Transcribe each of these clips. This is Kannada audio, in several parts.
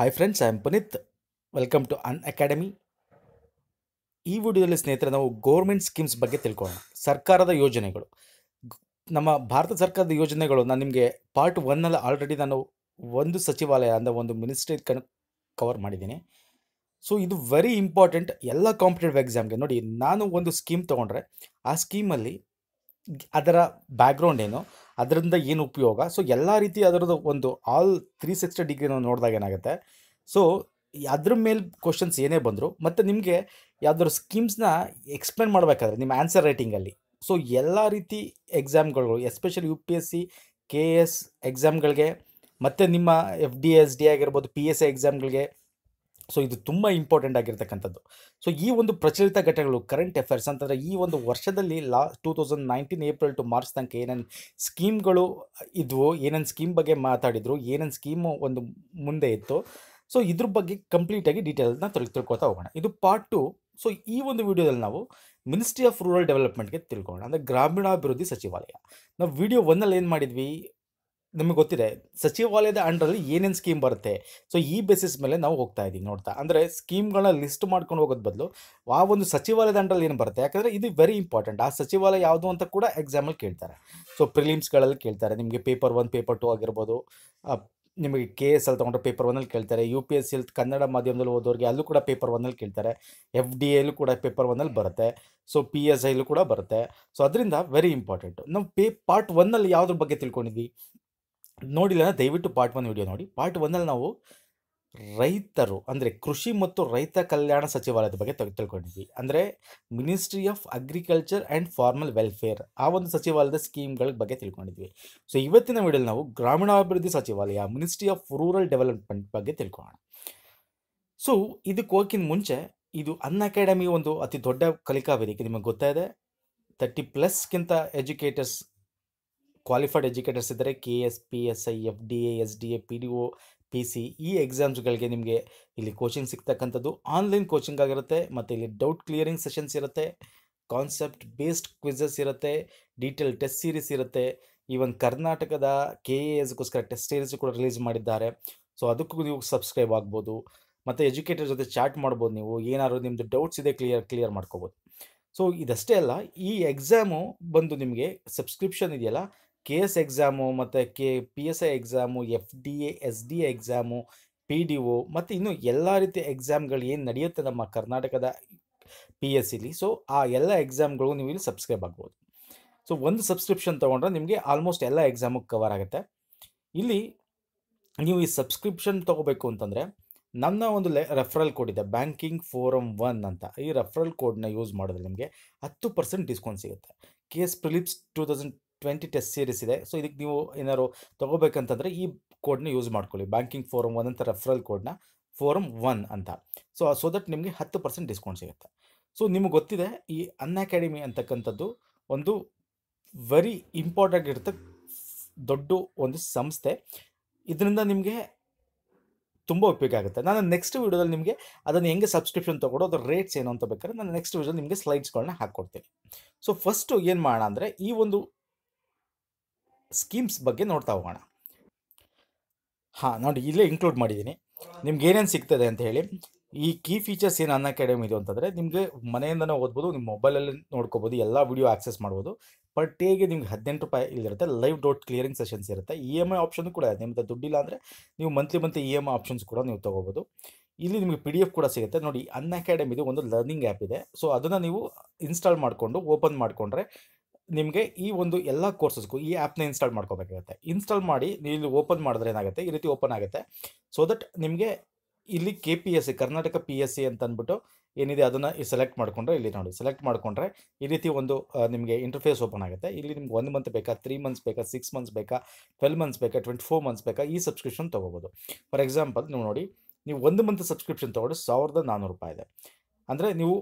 hi friends I am Puneet welcome to Unacademy ಈ ವಿಡಿಯೋದಲ್ಲಿ ಸ್ನೇಹಿತರೆ ನಾವು ಗೌರ್ಮೆಂಟ್ ಸ್ಕೀಮ್ಸ್ ಬಗ್ಗೆ ತಿಳ್ಕೊಳ್ಳೋಣ ಸರ್ಕಾರದ ಯೋಜನೆಗಳು ನಮ್ಮ ಭಾರತ ಸರ್ಕಾರದ ಯೋಜನೆಗಳು ನಾನು ನಿಮಗೆ ಪಾರ್ಟ್ ಒನ್ನಲ್ಲಿ ಆಲ್ರೆಡಿ ನಾನು ಒಂದು ಸಚಿವಾಲಯ ಅಂದರೆ ಒಂದು ಮಿನಿಸ್ಟ್ರಿ ಕಣ್ ಕವರ್ ಮಾಡಿದ್ದೀನಿ ಸೊ ಇದು ವೆರಿ ಇಂಪಾರ್ಟೆಂಟ್ ಎಲ್ಲ ಕಾಂಪಿಟೇಟಿವ್ ಎಕ್ಸಾಮ್ಗೆ ನೋಡಿ ನಾನು ಒಂದು ಸ್ಕೀಮ್ ತೊಗೊಂಡ್ರೆ ಆ ಸ್ಕೀಮಲ್ಲಿ ಅದರ ಬ್ಯಾಕ್ಗ್ರೌಂಡ್ ಏನು ಅದರಿಂದ ಏನು ಉಪಯೋಗ ಸೊ ಎಲ್ಲ ರೀತಿ ಅದರದ್ದು ಒಂದು ಆಲ್ ತ್ರೀ ಸಿಕ್ಸ್ಟಿ ಡಿಗ್ರಿ ನಾವು ನೋಡಿದಾಗ ಏನಾಗುತ್ತೆ ಸೊ ಅದ್ರ ಮೇಲೆ ಕ್ವಶನ್ಸ್ ಏನೇ ಬಂದರು ಮತ್ತು ನಿಮಗೆ ಯಾವ್ದಾದ್ರು ಸ್ಕೀಮ್ಸ್ನ ಎಕ್ಸ್ಪ್ಲೇನ್ ಮಾಡಬೇಕಾದ್ರೆ ನಿಮ್ಮ ಆನ್ಸರ್ ರೈಟಿಂಗಲ್ಲಿ ಸೊ ಎಲ್ಲ ರೀತಿ ಎಕ್ಸಾಮ್ಗಳು especially U P S C K S ಎಕ್ಸಾಮ್ಗಳಿಗೆ ಮತ್ತು ನಿಮ್ಮ ಎಫ್ ಡಿ ಎಸ್ ಡಿ ಆಗಿರ್ಬೋದು ಪಿ ಎಸ್ ಸಿ ಎಕ್ಸಾಮ್ಗಳಿಗೆ ಸೊ ಇದು ತುಂಬ ಇಂಪಾರ್ಟೆಂಟ್ ಆಗಿರ್ತಕ್ಕಂಥದ್ದು ಸೊ ಈ ಒಂದು ಪ್ರಚಲಿತ ಘಟನೆಗಳು ಕರೆಂಟ್ ಅಫೇರ್ಸ್ ಅಂತಂದರೆ ಈ ಒಂದು ವರ್ಷದಲ್ಲಿ last two thousand nineteen April to March ತನಕ ಏನೇನು ಸ್ಕೀಮ್ಗಳು ಇದ್ವು ಏನೇನು ಸ್ಕೀಮ್ ಬಗ್ಗೆ ಮಾತಾಡಿದ್ರು ಏನೇನು ಸ್ಕೀಮು ಒಂದು ಮುಂದೆ ಇತ್ತು ಸೊ ಇದ್ರ ಬಗ್ಗೆ ಕಂಪ್ಲೀಟಾಗಿ ಡೀಟೇಲ್ಸ್ನ ತಿಳ್ಕೊ ತಿಳ್ಕೊತಾ ಹೋಗೋಣ ಇದು ಪಾರ್ಟ್ ಟು ಸೊ ಈ ಒಂದು ವಿಡಿಯೋದಲ್ಲಿ ನಾವು ಮಿನಿಸ್ಟ್ರಿ ಆಫ್ ರೂರಲ್ ಡೆವಲಪ್ಮೆಂಟ್ಗೆ ತಿಳ್ಕೊಳ್ಳೋಣ ಅಂದರೆ ಗ್ರಾಮೀಣಾಭಿವೃದ್ಧಿ ಸಚಿವಾಲಯ ನಾವು ವಿಡಿಯೋ ಒಂದಲ್ಲಿ ಏನು ಮಾಡಿದ್ವಿ ನಮಗೆ ಗೊತ್ತಿದೆ ಸಚಿವಾಲಯದ ಅಂಡರಲ್ಲಿ ಏನೇನು ಸ್ಕೀಮ್ ಬರುತ್ತೆ ಸೊ ಈ ಬೇಸಿಸ್ ಮೇಲೆ ನಾವು ಹೋಗ್ತಾ ಇದ್ದೀವಿ ನೋಡ್ತಾ ಅಂದರೆ ಸ್ಕೀಮ್ಗಳನ್ನ ಲಿಸ್ಟ್ ಮಾಡ್ಕೊಂಡು ಹೋಗೋದ್ ಬದಲು ಆ ಒಂದು ಸಚಿವಾಲಯದ ಅಂಡರಲ್ಲಿ ಏನು ಬರುತ್ತೆ ಯಾಕಂದರೆ ಇದು ವೆರಿ ಇಂಪಾರ್ಟೆಂಟ್ ಆ ಸಚಿವಾಲಯ ಯಾವುದು ಅಂತ ಕೂಡ ಎಕ್ಸಾಮಲ್ಲಿ ಕೇಳ್ತಾರೆ ಸೊ ಪ್ರಿಲಿಮ್ಸ್ಗಳಲ್ಲಿ ಕೇಳ್ತಾರೆ ನಿಮಗೆ ಪೇಪರ್ ಒನ್ ಪೇಪರ್ ಟು ಆಗಿರ್ಬೋದು ನಿಮಗೆ ಕೆ ಎಸ್ ಎಲ್ ತೊಗೊಂಡ್ರೆ ಪೇಪರ್ ಒನ್ನಲ್ಲಿ ಕೇಳ್ತಾರೆ ಯು ಪಿ ಎಸ್ ಸಿಲ್ ಕನ್ನಡ ಮಾಧ್ಯಮದಲ್ಲಿ ಓದೋರಿಗೆ ಅಲ್ಲೂ ಕೂಡ ಪೇಪರ್ ಒನ್ನಲ್ಲಿ ಕೇಳ್ತಾರೆ ಎಫ್ ಡಿ ಎಲ್ಲೂ ಕೂಡ ಪೇಪರ್ ಒನ್ನಲ್ಲಿ ಬರುತ್ತೆ ಸೊ ಪಿ ಎಸ್ ಐಲ್ಲೂ ಕೂಡ ಬರುತ್ತೆ ಸೊ ಅದರಿಂದ ವೆರಿ ಇಂಪಾರ್ಟೆಂಟು ನಾವು ಪೇ ಪಾರ್ಟ್ ಒನ್ನಲ್ಲಿ ಯಾವುದ್ರ ಬಗ್ಗೆ ತಿಳ್ಕೊಂಡಿದ್ವಿ ನೋಡಿಲ್ಲ ದಯವಿಟ್ಟು ಪಾರ್ಟ್ ಒನ್ ವಿಡಿಯೋ ನೋಡಿ ಪಾರ್ಟ್ ಒನ್ನಲ್ಲಿ ನಾವು ರೈತರು ಅಂದರೆ ಕೃಷಿ ಮತ್ತು ರೈತ ಕಲ್ಯಾಣ ಸಚಿವಾಲಯದ ಬಗ್ಗೆ ತೆಗೆ ತಿಳ್ಕೊಂಡಿದ್ವಿ ಅಂದರೆ ministry of agriculture and formal welfare ಆ ಒಂದು ಸಚಿವಾಲಯದ ಸ್ಕೀಮ್ಗಳ ಬಗ್ಗೆ ತಿಳ್ಕೊಂಡಿದ್ವಿ ಸೊ ಇವತ್ತಿನ ವಿಡಿಯೋಲಿ ನಾವು ಗ್ರಾಮೀಣಾಭಿವೃದ್ಧಿ ಸಚಿವಾಲಯ ಮಿನಿಸ್ಟ್ರಿ ಆಫ್ ರೂರಲ್ ಡೆವಲಪ್ಮೆಂಟ್ ಬಗ್ಗೆ ತಿಳ್ಕೊಳ್ಳೋಣ ಸೊ ಇದಕ್ಕೆ ಹೋಗಿನ ಮುಂಚೆ ಇದು ಅನ್ನ ಅಕಾಡೆಮಿ ಒಂದು ಅತಿ ದೊಡ್ಡ ಕಲಿಕಾ ವೇದಿಕೆ ನಿಮಗೆ ಗೊತ್ತಾಯಿದೆ ತರ್ಟಿ ಪ್ಲಸ್ಗಿಂತ ಎಜುಕೇಟರ್ಸ್ ಕ್ವಾಲಿಫೈಡ್ ಎಜುಕೇಟರ್ಸ್ ಇದ್ದರೆ K S P S I F D A S D A P D O P C ಈ ಎಕ್ಸಾಮ್ಸ್ಗಳಿಗೆ ನಿಮಗೆ ಇಲ್ಲಿ ಕೋಚಿಂಗ್ ಸಿಗ್ತಕ್ಕಂಥದ್ದು ಆನ್ಲೈನ್ ಕೋಚಿಂಗ್ ಆಗಿರುತ್ತೆ ಮತ್ತು ಇಲ್ಲಿ ಡೌಟ್ ಕ್ಲಿಯರಿಂಗ್ ಸೆಷನ್ಸ್ ಇರುತ್ತೆ ಕಾನ್ಸೆಪ್ಟ್ ಬೇಸ್ಡ್ ಕ್ವಿಜಸ್ ಇರುತ್ತೆ ಡೀಟೇಲ್ ಟೆಸ್ಟ್ ಸೀರೀಸ್ ಇರುತ್ತೆ ಈವನ್ ಕರ್ನಾಟಕದ ಕೆ ಎ ಎಸ್ಗೋಸ್ಕರ ಟೆಸ್ಟ್ ಸೀರೀಸ್ ಕೂಡ ರಿಲೀಸ್ ಮಾಡಿದ್ದಾರೆ ಸೊ ಅದಕ್ಕೂ ನೀವು ಸಬ್ಸ್ಕ್ರೈಬ್ ಆಗ್ಬೋದು ಮತ್ತು ಎಜುಕೇಟರ್ ಜೊತೆ ಚಾಟ್ ಮಾಡ್ಬೋದು ನೀವು ಏನಾದರೂ ನಿಮ್ಮದು ಡೌಟ್ಸ್ ಇದೆ ಕ್ಲಿಯರ್ ಕ್ಲಿಯರ್ ಮಾಡ್ಕೋಬೋದು ಸೊ ಇದಷ್ಟೇ ಅಲ್ಲ ಈ ಎಕ್ಸಾಮು ಬಂದು ನಿಮಗೆ ಸಬ್ಸ್ಕ್ರಿಪ್ಷನ್ ಇದೆಯಲ್ಲ ಕೆ ಎಸ್ ಎಕ್ಸಾಮು ಮತ್ತು K P S I exam F D A S D A exam P D O ಮತ್ತು ಇನ್ನು ಎಲ್ಲ ರೀತಿಯ ಎಕ್ಸಾಮ್ಗಳು ಏನು ನಡೆಯುತ್ತೆ ನಮ್ಮ ಕರ್ನಾಟಕದ ಪಿ ಎಸ್ ಸಿಲಿ ಸೊ ಆ ಎಲ್ಲ ಎಕ್ಸಾಮ್ಗಳು ನೀವು ಇಲ್ಲಿ ಸಬ್ಸ್ಕ್ರೈಬ್ ಆಗ್ಬೋದು ಸೊ ಒಂದು ಸಬ್ಸ್ಕ್ರಿಪ್ಷನ್ ತೊಗೊಂಡ್ರೆ ನಿಮಗೆ ಆಲ್ಮೋಸ್ಟ್ ಎಲ್ಲ ಎಕ್ಸಾಮು ಕವರ್ ಆಗುತ್ತೆ ಇಲ್ಲಿ ನೀವು ಈ ಸಬ್ಸ್ಕ್ರಿಪ್ಷನ್ ತೊಗೋಬೇಕು ಅಂತಂದರೆ ನನ್ನ ಒಂದು ಲೆ ರೆಫರಲ್ ಕೋಡ್ ಇದೆ ಬ್ಯಾಂಕಿಂಗ್ ಫೋರಮ್ ಒನ್ ಅಂತ ಈ ರೆಫರಲ್ ಕೋಡ್ನ ಯೂಸ್ ಮಾಡಿದ್ರೆ ನಿಮಗೆ ಹತ್ತು ಪರ್ಸೆಂಟ್ ಡಿಸ್ಕೌಂಟ್ ಸಿಗುತ್ತೆ K S prelims two thousand twenty test series ಇದೆ ಸೊ ಇದಕ್ಕೆ ನೀವು ಏನಾದ್ರು ತೊಗೋಬೇಕಂತಂದರೆ ಈ ಕೋಡ್ನ ಯೂಸ್ ಮಾಡ್ಕೊಳ್ಳಿ ಬ್ಯಾಂಕಿಂಗ್ ಫೋರಮ್ ಒನ್ ಅಂತ ರೆಫರಲ್ ಕೋಡ್ನ ಫೋರಮ್ ಒನ್ ಅಂತ ಸೊ ಸೊ ದಟ್ ನಿಮಗೆ ಹತ್ತು ಪರ್ಸೆಂಟ್ ಡಿಸ್ಕೌಂಟ್ ಸಿಗುತ್ತೆ ಸೊ ನಿಮ್ಗೆ ಗೊತ್ತಿದೆ ಈ ಅನ್ ಅಕಾಡೆಮಿ ಅಂತಕ್ಕಂಥದ್ದು ಒಂದು ವೆರಿ ಇಂಪಾರ್ಟೆಂಟ್ ಇರುತ್ತೆ ದೊಡ್ಡ ಒಂದು ಸಂಸ್ಥೆ ಇದರಿಂದ ನಿಮಗೆ ತುಂಬ ಉಪಯೋಗ ಆಗುತ್ತೆ ನಾನು ನೆಕ್ಸ್ಟ್ ವೀಡಿಯೋದಲ್ಲಿ ನಿಮಗೆ ಅದನ್ನು ಹೆಂಗೆ ಸಬ್ಸ್ಕ್ರಿಪ್ಷನ್ ತೊಗೊಡೋ ಅದ್ರ ರೇಟ್ಸ್ ಏನು ಅಂತ ಬೇಕಾದ್ರೆ ನಾನು ನೆಕ್ಸ್ಟ್ ವೀಡಿಯೋದಲ್ಲಿ ನಿಮಗೆ ಸ್ಲೈಡ್ಸ್ಗಳನ್ನ ಹಾಕ್ಕೊಡ್ತೀನಿ ಸೊ ಫಸ್ಟು ಏನು ಮಾಡೋಣ ಅಂದರೆ ಈ ಒಂದು ಸ್ಕೀಮ್ಸ್ ಬಗ್ಗೆ ನೋಡ್ತಾ ಹೋಗೋಣ ಹಾಂ ನೋಡಿ ಇಲ್ಲೇ ಇನ್ಕ್ಲೂಡ್ ಮಾಡಿದ್ದೀನಿ ನಿಮ್ಗೆ ಏನೇನು ಸಿಗ್ತದೆ ಅಂತ ಹೇಳಿ ಈ ಕೀ ಫೀಚರ್ಸ್ ಏನು ಅನ್ ಅಕಾಡೆಮಿ ಇದು ಅಂತಂದರೆ ನಿಮಗೆ ಮನೆಯಿಂದನೇ ಓದ್ಬೋದು ನಿಮ್ಮ ಮೊಬೈಲಲ್ಲಿ ನೋಡ್ಕೋಬೋದು ಎಲ್ಲ ವಿಡಿಯೋ ಆಕ್ಸೆಸ್ ಮಾಡ್ಬೋದು ಪರ್ ಡೇಗೆ ನಿಮ್ಗೆ ಹದಿನೆಂಟು ರೂಪಾಯಿ ಇಲ್ಲಿರುತ್ತೆ ಲೈವ್ ಡೋಟ್ ಕ್ಲಿಯರಿಂಗ್ ಸೆಷನ್ಸ್ ಇರುತ್ತೆ ಇ ಎಮ್ ಐ ಆಪ್ಷನ್ ಕೂಡ ಇದೆ ನಿಮ್ಮದು ದುಡ್ಡಿಲ್ಲ ಅಂದರೆ ನೀವು monthly monthly E M I options ಕೂಡ ನೀವು ತೊಗೋಬೋದು ಇಲ್ಲಿ ನಿಮಗೆ ಪಿ ಡಿ ಎಫ್ ಕೂಡ ಸಿಗುತ್ತೆ ನೋಡಿ ಅನ್ ಅಕಾಡೆಮಿದು ಒಂದು ಲರ್ನಿಂಗ್ ಆ್ಯಪ್ ಇದೆ ಸೊ ಅದನ್ನು ನೀವು ಇನ್ಸ್ಟಾಲ್ ಮಾಡಿಕೊಂಡು ಓಪನ್ ಮಾಡಿಕೊಂಡ್ರೆ ನಿಮಗೆ ಈ ಒಂದು ಎಲ್ಲ ಕೋರ್ಸಸ್ಗೂ ಈ ಆ್ಯಪ್ನ ಇನ್ಸ್ಟಾಲ್ ಮಾಡ್ಕೋಬೇಕಾಗುತ್ತೆ ಇನ್ಸ್ಟಾಲ್ ಮಾಡಿ ನೀವು ಓಪನ್ ಮಾಡಿದ್ರೆ ಏನಾಗುತ್ತೆ ಈ ರೀತಿ ಓಪನ್ ಆಗುತ್ತೆ ಸೊ ದಟ್ ನಿಮಗೆ ಇಲ್ಲಿ K P S C Karnataka P S C ಅಂತ ಅಂದ್ಬಿಟ್ಟು ಏನಿದೆ ಅದನ್ನು ಸೆಲೆಕ್ಟ್ ಮಾಡಿಕೊಂಡ್ರೆ ಇಲ್ಲಿ ನೋಡಿ ಸೆಲೆಕ್ಟ್ ಮಾಡಿಕೊಂಡ್ರೆ ಈ ರೀತಿ ಒಂದು ನಿಮಗೆ ಇಂಟರ್ಫೇಸ್ ಓಪನ್ ಆಗುತ್ತೆ ಇಲ್ಲಿ ನಿಮ್ಗೆ ಒಂದು ಮಂತ್ ಬೇಕಾ ತ್ರೀ ಮಂತ್ಸ್ ಬೇಕಾ ಸಿಕ್ಸ್ ಮಂತ್ಸ್ ಬೇಕಾ ಟ್ವೆಲ್ ಮಂತ್ಸ್ ಬೇಕಾ ಟ್ವೆಂಟಿ ಫೋರ್ ಮಂತ್ಸ್ ಬೇಕಾ ಈ ಸಬ್ಸ್ಕ್ರಿಪ್ಷನ್ ತೊಗೋಬೋದು ಫಾರ್ ಎಕ್ಸಾಂಪಲ್ ನೀವು ನೋಡಿ ನೀವು ಒಂದು ಮಂತ್ ಸಬ್ಸ್ಕ್ರಿಪ್ಷನ್ ತೊಗೊಂಡು ಸಾವಿರದ ನಾನ್ನೂರು ರೂಪಾಯಿ ಇದೆ ಅಂದರೆ ನೀವು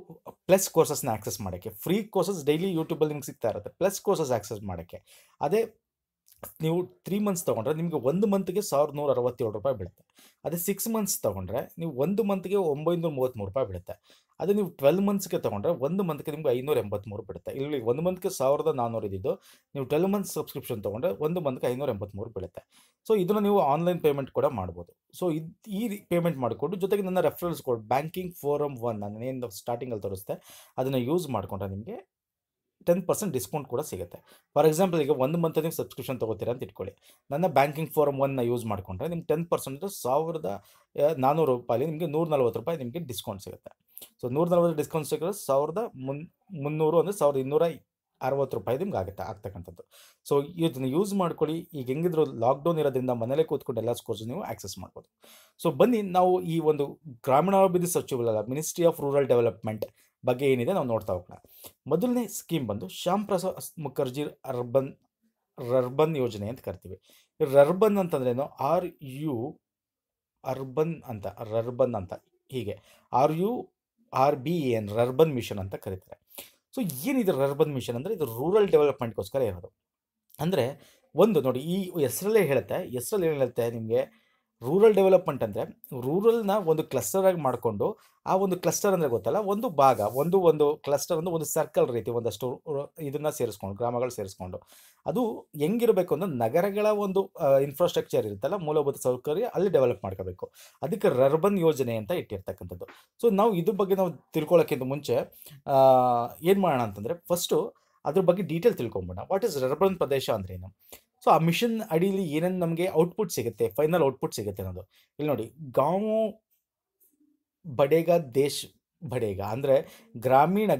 ಪ್ಲಸ್ ಕೋರ್ಸಸ್ನ ಆ್ಯಕ್ಸಸ್ ಮಾಡೋಕ್ಕೆ ಫ್ರೀ ಕೋರ್ಸಸ್ ಡೈಲಿ ಯೂಟ್ಯೂಬಲ್ಲಿ ನಿಮ್ಗೆ ಸಿಗ್ತಾ ಇರುತ್ತೆ ಪ್ಲಸ್ ಕೋರ್ಸಸ್ ಆ್ಯಕ್ಸಸ್ ಮಾಡೋಕ್ಕೆ ಅದೇ ನೀವು ತ್ರೀ ಮಂತ್ಸ್ ತೊಗೊಂಡ್ರೆ ನಿಮಗೆ ಒಂದು ಮಂತ್ಗೆ ಸಾವಿರದ ನೂರ ಅರವತ್ತೇಳು ರೂಪಾಯಿ ಬೀಳುತ್ತೆ ಅದೇ ಸಿಕ್ಸ್ ಮಂತ್ಸ್ ತೊಗೊಂಡ್ರೆ ನೀವು ಒಂದು ಮಂತ್ಗೆ ಒಂಬೈನೂರ ಮೂವತ್ತ್ಮೂರು ರೂಪಾಯಿ ಬೀಳುತ್ತೆ ಅದೇ ನೀವು ಟ್ವೆಲ್ ಮಂತ್ಸ್ಗೆ ತೊಗೊಂಡ್ರೆ ಒಂದು ಮಂತ್ಗೆ ನಿಮ್ಗೆ ಐನೂರ ಎಂಬತ್ತ್ಮೂರು ಬಿಡುತ್ತೆ ಇಲ್ಲಿ ಒಂದು ಮಂತ್ಗೆ ಸಾವಿರದ ನಾನ್ನೂರು ಇದ್ದಿದ್ದು ನೀವು ಟ್ವೆಲ್ ಮಂತ್ಸ್ ಸಬ್ಸ್ಕ್ರಿಪ್ಷನ್ ತೊಗೊಂಡ್ರೆ ಒಂದು ಮಂತ್ಗೆ ಐನೂರ ಎಂಬತ್ತ್ಮೂರು ಬೀಳುತ್ತೆ ಸೊ ಇದನ್ನು ನೀವು ಆನ್ಲೈನ್ ಪೇಮೆಂಟ್ ಕೂಡ ಮಾಡ್ಬೋದು ಸೊ ಇದು ಈ ಪೇಮೆಂಟ್ ಮಾಡಿಕೊಂಡು ಜೊತೆಗೆ ನನ್ನ reference code banking forum one ನಾನು ಏನು ಸ್ಟಾರ್ಟಿಂಗಲ್ಲಿ ತೋರಿಸ್ತೆ ಅದನ್ನು ಯೂಸ್ ಮಾಡಿಕೊಂಡ್ರೆ ನಿಮಗೆ ಟೆನ್ ಪರ್ಸೆಂಟ್ ಡಿಸ್ಕೌಂಟ್ ಕೂಡ ಸಿಗುತ್ತೆ ಫಾರ್ ಎಕ್ಸಾಂಪಲ್ ಈಗ ಒಂದು ಮಂತ್ ನೀವು ಸಬ್ಸ್ಕ್ರಿಪ್ಷನ್ ತೊಗೋತೀರಾ ಅಂತ ಇಟ್ಕೊಳ್ಳಿ ನನ್ನ ಬ್ಯಾಂಕಿಂಗ್ ಫೋರಮ್ ಒನ್ನ ಯೂಸ್ ಮಾಡಿಕೊಂಡ್ರೆ ನಿಮ್ಗೆ ಟೆನ್ ಪರ್ಸೆಂಟ್ ಸಾವಿರದ ನಾನ್ನೂರು ರೂಪಾಯಿ ನಿಮಗೆ ನೂರ ನಲ್ವತ್ತು ರೂಪಾಯಿ ನಿಮಗೆ ಡಿಸ್ಕೌಂಟ್ ಸಿಗುತ್ತೆ ಸೊ ನೂರ ನಲ್ವತ್ತು ಡಿಸ್ಕೌಂಟ್ ಸಿಗೋದು ಸಾವಿರದ ಮುನ್ ಮುನ್ನೂರು ಅಂದರೆ ಸಾವಿರದ ಇನ್ನೂರ ಅರವತ್ತು ರೂಪಾಯಿ ನಿಮ್ಗೆ ಆಗುತ್ತೆ ಆಗ್ತಕ್ಕಂಥದ್ದು ಸೊ ಇದನ್ನು ಯೂಸ್ ಮಾಡ್ಕೊಳ್ಳಿ ಈಗ ಹೆಂಗಿದ್ರು ಲಾಕ್ಡೌನ್ ಇರೋದ್ರಿಂದ ಮನೇಲೆ ಕೂತ್ಕೊಂಡು ಎಲ್ಲ ಸ್ಕೋರ್ಸ್ ನೀವು ಆಕ್ಸೆಸ್ ಮಾಡ್ಬೋದು ಸೊ ಬನ್ನಿ ನಾವು ಈ ಒಂದು ಗ್ರಾಮೀಣಾಭಿವೃದ್ಧಿ ಸಚಿವಾಲಯ ಮಿನಿಸ್ಟ್ರಿ ಆಫ್ ರೂರಲ್ ಡೆವಲಪ್ಮೆಂಟ್ ಬಗ್ಗೆ ಏನಿದೆ ನಾವು ನೋಡ್ತಾ ಹೋಗೋಣ ಮೊದಲನೇ ಸ್ಕೀಮ್ ಬಂದು ಶ್ಯಾಮ್ ಪ್ರಸಾದ್ ಮುಖರ್ಜಿ ಅರ್ಬನ್ ರರ್ಬನ್ ಯೋಜನೆ ಅಂತ ಕರಿತೀವಿ ರರ್ಬನ್ ಅಂತಂದ್ರೇನು ಆರ್ ಯು ಅರ್ಬನ್ ಅಂತ ರರ್ಬನ್ ಅಂತ ಹೀಗೆ R U R B N rurban mission ಅಂತ ಕರೀತಾರೆ ಸೊ ಏನಿದು ರರ್ಬನ್ ಮಿಷನ್ ಅಂದರೆ ಇದು ರೂರಲ್ ಡೆವಲಪ್ಮೆಂಟ್ಗೋಸ್ಕರ ಇರೋದು ಅಂದರೆ ಒಂದು ನೋಡಿ ಈ ಹೆಸರಲ್ಲೇ ಹೇಳುತ್ತೆ ಹೆಸರಲ್ಲಿ ಏನು ಹೇಳುತ್ತೆ ನಿಮಗೆ ರೂರಲ್ ಡೆವಲಪ್ಮೆಂಟ್ ಅಂದರೆ ರೂರಲ್ನ ಒಂದು ಕ್ಲಸ್ಟರ್ ಆಗಿ ಮಾಡಿಕೊಂಡು ಆ ಒಂದು ಕ್ಲಸ್ಟರ್ ಅಂದರೆ ಗೊತ್ತಲ್ಲ ಒಂದು ಭಾಗ ಒಂದು ಒಂದು ಕ್ಲಸ್ಟರ್ ಅಂದರೆ ಒಂದು ಸರ್ಕಲ್ ರೀತಿ ಒಂದಷ್ಟು ಇದನ್ನು ಸೇರಿಸ್ಕೊಂಡು ಗ್ರಾಮಗಳು ಸೇರಿಸ್ಕೊಂಡು ಅದು ಹೆಂಗಿರಬೇಕು ಅಂದರೆ ನಗರಗಳ ಒಂದು ಇನ್ಫ್ರಾಸ್ಟ್ರಕ್ಚರ್ ಇರುತ್ತಲ್ಲ ಮೂಲಭೂತ ಸೌಕರ್ಯ ಅಲ್ಲಿ ಡೆವಲಪ್ ಮಾಡ್ಕೋಬೇಕು ಅದಕ್ಕೆ ರರ್ಬನ್ ಯೋಜನೆ ಅಂತ ಇಟ್ಟಿರ್ತಕ್ಕಂಥದ್ದು ಸೊ ನಾವು ಇದ್ರ ಬಗ್ಗೆ ನಾವು ತಿಳ್ಕೊಳ್ಳೋಕ್ಕಿಂತ ಮುಂಚೆ ಏನು ಮಾಡೋಣ ಅಂತಂದರೆ ಫಸ್ಟು ಅದ್ರ ಬಗ್ಗೆ ಡೀಟೇಲ್ ತಿಳ್ಕೊಂಬೋಣ ವಾಟ್ ಇಸ್ ರರ್ಬನ್ ಪ್ರದೇಶ ಅಂದ್ರೇನು ಸೊ ಆ ಮಿಷನ್ ಅಡಿಯಲ್ಲಿ ಏನೇನು ನಮಗೆ ಔಟ್ಪುಟ್ ಸಿಗುತ್ತೆ ಫೈನಲ್ ಔಟ್ಪುಟ್ ಸಿಗುತ್ತೆ ಅನ್ನೋದು ಇಲ್ಲಿ ನೋಡಿ ಗಾಂವ್ ಬಡೇಗ ದೇಶ್ ಬಡೇಗ ಅಂದರೆ ಗ್ರಾಮೀಣ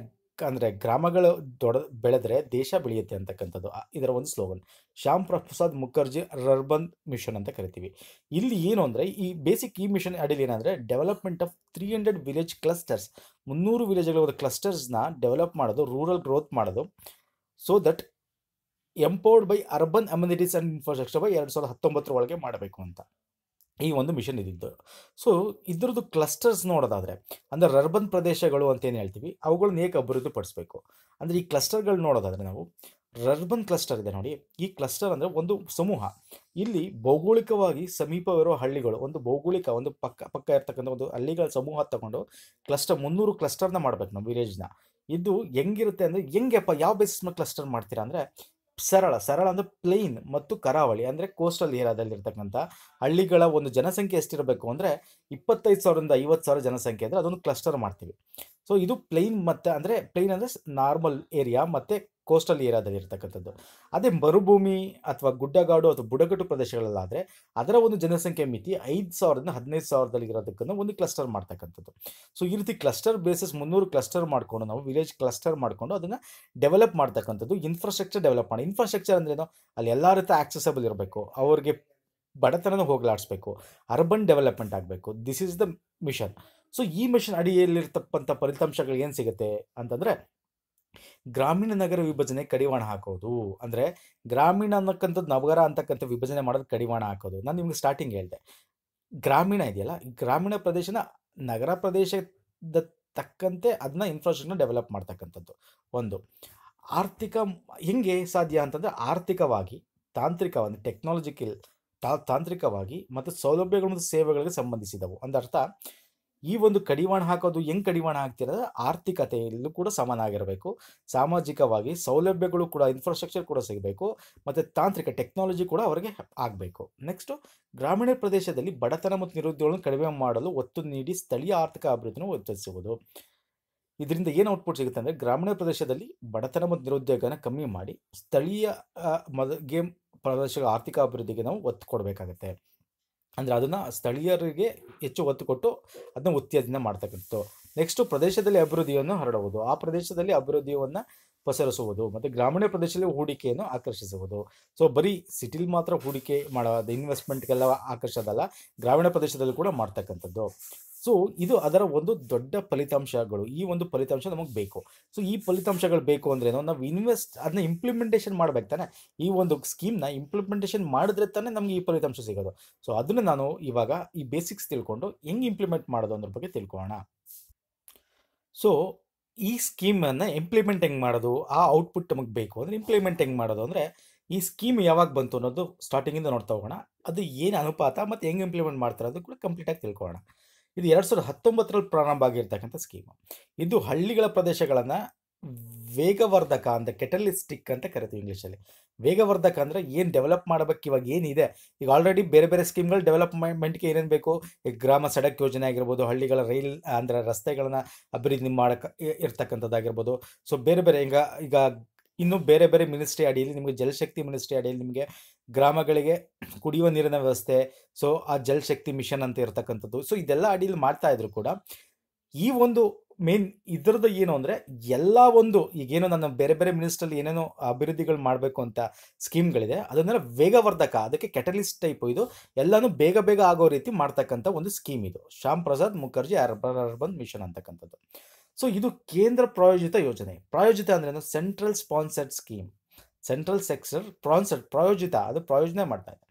ಅಂದರೆ ಗ್ರಾಮಗಳು ದೊಡ ಬೆಳೆದ್ರೆ ದೇಶ ಬೆಳೆಯುತ್ತೆ ಅಂತಕ್ಕಂಥದ್ದು ಇದರ ಒಂದು slogan Shyam Prasad Mukherjee rurban mission ಅಂತ ಕರಿತೀವಿ ಇಲ್ಲಿ ಏನು ಅಂದರೆ ಈ ಬೇಸಿಕ್ ಈ ಮಿಷನ್ ಅಡಿಯಲ್ಲಿ ಏನಂದರೆ development of three hundred village clusters ಮುನ್ನೂರು ವಿಲೇಜ್ಗಳ ಒಂದು ಕ್ಲಸ್ಟರ್ಸ್ನ ಡೆವಲಪ್ ಮಾಡೋದು ರೂರಲ್ ಗ್ರೋತ್ ಮಾಡೋದು so that empowered by urban amenities and infrastructure by ಎರಡು ಸಾವಿರದ ಹತ್ತೊಂಬತ್ತರ ಒಳಗೆ ಮಾಡಬೇಕು ಅಂತ ಈ ಒಂದು ಮಿಷನ್ ಇದ್ದಿದ್ದು ಸೊ ಇದ್ರದ್ದು ಕ್ಲಸ್ಟರ್ಸ್ ನೋಡೋದಾದರೆ ಅಂದರೆ ಅರ್ಬನ್ ಪ್ರದೇಶಗಳು ಅಂತ ಏನು ಹೇಳ್ತೀವಿ ಅವುಗಳನ್ನ ಏಕೆ ಅಭಿವೃದ್ಧಿಪಡಿಸಬೇಕು ಅಂದರೆ ಈ ಕ್ಲಸ್ಟರ್ಗಳು ನೋಡೋದಾದರೆ ನಾವು ರರ್ಬನ್ ಕ್ಲಸ್ಟರ್ ಇದೆ ನೋಡಿ ಈ ಕ್ಲಸ್ಟರ್ ಅಂದರೆ ಒಂದು ಸಮೂಹ ಇಲ್ಲಿ ಭೌಗೋಳಿಕವಾಗಿ ಸಮೀಪವಿರುವ ಹಳ್ಳಿಗಳು ಒಂದು ಭೌಗೋಳಿಕ ಒಂದು ಪಕ್ಕ ಪಕ್ಕ ಇರ್ತಕ್ಕಂಥ ಒಂದು ಹಳ್ಳಿಗಳ ಸಮೂಹ ತಗೊಂಡು ಕ್ಲಸ್ಟರ್ ಮುನ್ನೂರು ಕ್ಲಸ್ಟರ್ನ ಮಾಡ್ಬೇಕು ನಮ್ಮ ವಿಲೇಜ್ನ ಇದು ಹೆಂಗಿರುತ್ತೆ ಅಂದರೆ ಹೆಂಗೆಪ್ಪ ಯಾವ ಬೇಸಿಸ್ ಮೇಲೆ ಕ್ಲಸ್ಟರ್ ಮಾಡ್ತೀರಾ ಅಂದರೆ ಸರಳ ಸರಳ ಅಂದರೆ ಪ್ಲೇನ್ ಮತ್ತು ಕರಾವಳಿ ಅಂದರೆ ಕೋಸ್ಟಲ್ ಇರ್ತಕ್ಕಂಥ ಹಳ್ಳಿಗಳ ಒಂದು ಜನಸಂಖ್ಯೆ ಎಷ್ಟಿರಬೇಕು ಅಂದರೆ ಇಪ್ಪತ್ತೈದು ಸಾವಿರದಿಂದ ಐವತ್ತು ಸಾವಿರ ಜನಸಂಖ್ಯೆ ಅಂದರೆ ಅದೊಂದು ಕ್ಲಸ್ಟರ್ ಮಾಡ್ತೀವಿ ಸೊ ಇದು ಪ್ಲೈನ್ ಮತ್ತು ಅಂದರೆ ಪ್ಲೈನ್ ಅಂದರೆ ನಾರ್ಮಲ್ ಏರಿಯಾ ಮತ್ತು ಕೋಸ್ಟಲ್ ಏರಿಯಾದಲ್ಲಿ ಇರತಕ್ಕಂಥದ್ದು ಅದೇ ಮರುಭೂಮಿ ಅಥವಾ ಗುಡ್ಡಗಾಡು ಅಥವಾ ಬುಡಕಟ್ಟು ಪ್ರದೇಶಗಳಲ್ಲಾದರೆ ಅದರ ಒಂದು ಜನಸಂಖ್ಯೆ ಮಿತಿ ಐದು ಸಾವಿರದಿಂದ ಹದಿನೈದು ಸಾವಿರದಲ್ಲಿ ಇರೋದಕ್ಕನ್ನು ಒಂದು ಕ್ಲಸ್ಟರ್ ಮಾಡ್ತಕ್ಕಂಥದ್ದು ಸೊ ಈ ರೀತಿ ಕ್ಲಸ್ಟರ್ ಬೇಸಿಸ್ ಮುನ್ನೂರು ಕ್ಲಸ್ಟರ್ ಮಾಡಿಕೊಂಡು ನಾವು ವಿಲೇಜ್ ಕ್ಲಸ್ಟರ್ ಮಾಡಿಕೊಂಡು ಅದನ್ನು ಡೆವಲಪ್ ಮಾಡ್ತಕ್ಕಂಥದ್ದು ಇನ್ಫ್ರಾಸ್ಟ್ರಕ್ಚರ್ ಡೆವಲಪ್ ಮಾಡಿ ಇನ್ಫ್ರಾಸ್ಟ್ರಕ್ಚರ್ ಅಂದ್ರೇನು ಅಲ್ಲಿ ಎಲ್ಲ ರೀತಿ ಆಕ್ಸೆಸಬಲ್ ಇರಬೇಕು ಅವ್ರಿಗೆ ಬಡತನನ ಹೋಗಲಾಡಿಸ್ಬೇಕು ಅರ್ಬನ್ ಡೆವಲಪ್ಮೆಂಟ್ ಆಗಬೇಕು this is the mission so ಈ ಮಿಷನ್ ಅಡಿಯಲ್ಲಿರ್ತಕ್ಕಂಥ ಫಲಿತಾಂಶಗಳು ಏನು ಸಿಗುತ್ತೆ ಅಂತಂದರೆ ಗ್ರಾಮೀಣ ನಗರ ವಿಭಜನೆ ಕಡಿವಾಣ ಹಾಕೋದು ಅಂದರೆ ಗ್ರಾಮೀಣ ಅನ್ನಕ್ಕಂಥದ್ದು ನಗರ ಅಂತಕ್ಕಂಥ ವಿಭಜನೆ ಮಾಡೋದು ಕಡಿವಾಣ ಹಾಕೋದು ನಾನು ನಿಮ್ಗೆ ಸ್ಟಾರ್ಟಿಂಗ್ ಹೇಳಿದೆ ಗ್ರಾಮೀಣ ಇದೆಯಲ್ಲ ಗ್ರಾಮೀಣ ಪ್ರದೇಶನ ನಗರ ಪ್ರದೇಶದ ತಕ್ಕಂತೆ ಅದನ್ನ ಇನ್ಫ್ರಾಸ್ಟ್ರಕ್ಚರ್ನ ಡೆವಲಪ್ ಮಾಡ್ತಕ್ಕಂಥದ್ದು ಒಂದು ಆರ್ಥಿಕ ಹೆಂಗೆ ಸಾಧ್ಯ ಅಂತಂದರೆ ಆರ್ಥಿಕವಾಗಿ ತಾಂತ್ರಿಕವಾಗಿ ಟೆಕ್ನಾಲಜಿಕಲ್ ತಾಂತ್ರಿಕವಾಗಿ ಮತ್ತು ಸೌಲಭ್ಯಗಳು ಮತ್ತು ಸೇವೆಗಳಿಗೆ ಸಂಬಂಧಿಸಿದವು ಅಂದರ್ಥ ಈ ಒಂದು ಕಡಿವಾಣ ಹಾಕೋದು ಹೆಂಗೆ ಕಡಿವಾಣ ಹಾಕ್ತಿರೋದು ಆರ್ಥಿಕತೆಯಲ್ಲೂ ಕೂಡ ಸಮನಾಗಿರಬೇಕು ಸಾಮಾಜಿಕವಾಗಿ ಸೌಲಭ್ಯಗಳು ಕೂಡ ಇನ್ಫ್ರಾಸ್ಟ್ರಕ್ಚರ್ ಕೂಡ ಸಿಗಬೇಕು ಮತ್ತು ತಾಂತ್ರಿಕ ಟೆಕ್ನಾಲಜಿ ಕೂಡ ಅವರಿಗೆ ಆಗಬೇಕು ನೆಕ್ಸ್ಟು ಗ್ರಾಮೀಣ ಪ್ರದೇಶದಲ್ಲಿ ಬಡತನ ಮತ್ತು ನಿರುದ್ಯೋಗಗಳನ್ನು ಕಡಿಮೆ ಮಾಡಲು ಒತ್ತು ನೀಡಿ ಸ್ಥಳೀಯ ಆರ್ಥಿಕ ಅಭಿವೃದ್ಧಿಯನ್ನು ಉತ್ತೇಜಿಸುವುದು ಇದರಿಂದ ಏನು ಔಟ್ಪುಟ್ ಸಿಗುತ್ತೆ ಅಂದರೆ ಗ್ರಾಮೀಣ ಪ್ರದೇಶದಲ್ಲಿ ಬಡತನ ಮತ್ತು ನಿರುದ್ಯೋಗನ ಕಮ್ಮಿ ಮಾಡಿ ಸ್ಥಳೀಯ ಮದ ಗೇಮ್ ಪ್ರದೇಶಗಳ ಆರ್ಥಿಕ ಅಭಿವೃದ್ಧಿಗೆ ನಾವು ಒತ್ತು ಕೊಡಬೇಕಾಗತ್ತೆ ಅಂದರೆ ಅದನ್ನು ಸ್ಥಳೀಯರಿಗೆ ಹೆಚ್ಚು ಒತ್ತು ಕೊಟ್ಟು ಅದನ್ನು ಉತ್ತೇಜನ ಮಾಡ್ತಕ್ಕಂಥದ್ದು ನೆಕ್ಸ್ಟು ಪ್ರದೇಶದಲ್ಲಿ ಅಭಿವೃದ್ಧಿಯನ್ನು ಹರಡುವುದು ಆ ಪ್ರದೇಶದಲ್ಲಿ ಅಭಿವೃದ್ಧಿಯನ್ನು ಪಸರಿಸುವುದು ಮತ್ತು ಗ್ರಾಮೀಣ ಪ್ರದೇಶದಲ್ಲಿ ಹೂಡಿಕೆಯನ್ನು ಆಕರ್ಷಿಸುವುದು ಸೊ ಬರೀ ಸಿಟಿಲಿ ಮಾತ್ರ ಹೂಡಿಕೆ ಮಾಡೋದು ಇನ್ವೆಸ್ಟ್ಮೆಂಟ್ಗೆಲ್ಲ ಆಕರ್ಷದಲ್ಲ ಗ್ರಾಮೀಣ ಪ್ರದೇಶದಲ್ಲೂ ಕೂಡ ಮಾಡ್ತಕ್ಕಂಥದ್ದು ಸೊ ಇದು ಅದರ ಒಂದು ದೊಡ್ಡ ಫಲಿತಾಂಶಗಳು ಈ ಒಂದು ಫಲಿತಾಂಶ ನಮಗೆ ಬೇಕು ಸೊ ಈ ಫಲಿತಾಂಶಗಳು ಬೇಕು ಅಂದ್ರೆ ನಾವು ಇನ್ವೆಸ್ಟ್ ಅದನ್ನ ಇಂಪ್ಲಿಮೆಂಟೇಷನ್ ಮಾಡ್ಬೇಕು ತಾನೆ ಈ ಒಂದು ಸ್ಕೀಮ್ನ ಇಂಪ್ಲಿಮೆಂಟೇಷನ್ ಮಾಡಿದ್ರೆ ತಾನೆ ನಮಗೆ ಈ ಫಲಿತಾಂಶ ಸಿಗೋದು ಸೊ ಅದನ್ನ ನಾನು ಇವಾಗ ಈ ಬೇಸಿಕ್ಸ್ ತಿಳ್ಕೊಂಡು ಹೆಂಗೆ ಇಂಪ್ಲಿಮೆಂಟ್ ಮಾಡೋದು ಅನ್ನೋದ್ರ ಬಗ್ಗೆ ತಿಳ್ಕೊಳ್ಳೋಣ ಸೊ ಈ ಸ್ಕೀಮನ್ನು ಇಂಪ್ಲಿಮೆಂಟ್ ಹೆಂಗ್ ಮಾಡೋದು ಆ ಔಟ್ಪುಟ್ ನಮಗೆ ಬೇಕು ಅಂದರೆ ಇಂಪ್ಲಿಮೆಂಟ್ ಹೆಂಗೆ ಮಾಡೋದು ಅಂದರೆ ಈ ಸ್ಕೀಮ್ ಯಾವಾಗ ಬಂತು ಅನ್ನೋದು ಸ್ಟಾರ್ಟಿಂಗಿಂದ ನೋಡ್ತಾ ಹೋಗೋಣ ಅದು ಏನು ಅನುಪಾತ ಮತ್ತು ಹೆಂಗೆ ಇಂಪ್ಲಿಮೆಂಟ್ ಮಾಡ್ತಾರೆ ಅದು ಕೂಡ ಕಂಪ್ಲೀಟಾಗಿ ತಿಳ್ಕೊಳ್ಳೋಣ ಇದು ಎರಡು ಸಾವಿರದ ಹತ್ತೊಂಬತ್ತರಲ್ಲಿ ಪ್ರಾರಂಭ ಆಗಿರ್ತಕ್ಕಂಥ ಸ್ಕೀಮ್ ಇದು ಹಳ್ಳಿಗಳ ಪ್ರದೇಶಗಳನ್ನು ವೇಗವರ್ಧಕ ಅಂತ ಕೆಟಲಿಸ್ಟಿಕ್ ಅಂತ ಕರಿತೀವಿ ಇಂಗ್ಲೀಷಲ್ಲಿ ವೇಗವರ್ಧಕ ಅಂದರೆ ಏನು ಡೆವಲಪ್ ಮಾಡಬೇಕು ಇವಾಗ ಏನಿದೆ ಈಗ ಆಲ್ರೆಡಿ ಬೇರೆ ಬೇರೆ ಸ್ಕೀಮ್ಗಳು ಡೆವಲಪ್ಮೆಂಟ್ಗೆ ಏನೇನು ಬೇಕು ಈಗ ಗ್ರಾಮ ಸಡಕ್ ಯೋಜನೆ ಆಗಿರ್ಬೋದು ಹಳ್ಳಿಗಳ ರೈಲ್ ಅಂದರೆ ರಸ್ತೆಗಳನ್ನು ಅಭಿವೃದ್ಧಿ ಮಾಡಕ್ಕೆ ಇರ್ತಕ್ಕಂಥದ್ದಾಗಿರ್ಬೋದು ಸೊ ಬೇರೆ ಬೇರೆ ಈಗ ಈಗ ಇನ್ನೂ ಬೇರೆ ಬೇರೆ ಮಿನಿಸ್ಟ್ರಿ ಅಡಿಯಲ್ಲಿ ನಿಮಗೆ ಜಲಶಕ್ತಿ ಮಿನಿಸ್ಟ್ರಿ ಅಡಿಯಲ್ಲಿ ನಿಮಗೆ ಗ್ರಾಮಗಳಿಗೆ ಕುಡಿಯುವ ನೀರಿನ ವ್ಯವಸ್ಥೆ ಸೊ ಆ ಜಲಶಕ್ತಿ ಮಿಷನ್ ಅಂತ ಇರತಕ್ಕಂಥದ್ದು ಸೊ ಇದೆಲ್ಲ ಅಡಿಯಲ್ಲಿ ಮಾಡ್ತಾ ಇದ್ರು ಕೂಡ ಈ ಒಂದು ಮೇನ್ ಇದ್ರದ್ದು ಏನು ಅಂದರೆ ಎಲ್ಲ ಒಂದು ಈಗೇನು ನಾನು ಬೇರೆ ಬೇರೆ ಮಿನಿಸ್ಟ್ರಲ್ಲಿ ಏನೇನೋ ಅಭಿವೃದ್ಧಿಗಳು ಮಾಡಬೇಕು ಅಂತ ಸ್ಕೀಮ್ಗಳಿದೆ ಅದನ್ನೆಲ್ಲ ವೇಗವರ್ಧಕ ಅದಕ್ಕೆ ಕೆಟಲಿಸ್ಟ್ ಟೈಪ್ ಇದು ಎಲ್ಲನೂ ಬೇಗ ಬೇಗ ಆಗೋ ರೀತಿ ಮಾಡ್ತಕ್ಕಂಥ ಒಂದು ಸ್ಕೀಮ್ ಇದು Shyam Prasad Mukherjee urban urban mission ಅಂತಕ್ಕಂಥದ್ದು ಸೊ ಇದು ಕೇಂದ್ರ ಪ್ರಾಯೋಜಿತ ಯೋಜನೆ ಪ್ರಾಯೋಜಿತ ಅಂದ್ರೆ central sponsored scheme central sector sponsor ಪ್ರಾಯೋಜಿತ ಅದು ಪ್ರಾಯೋಜನೆ ಮಾಡ್ತಾ ಇದೆ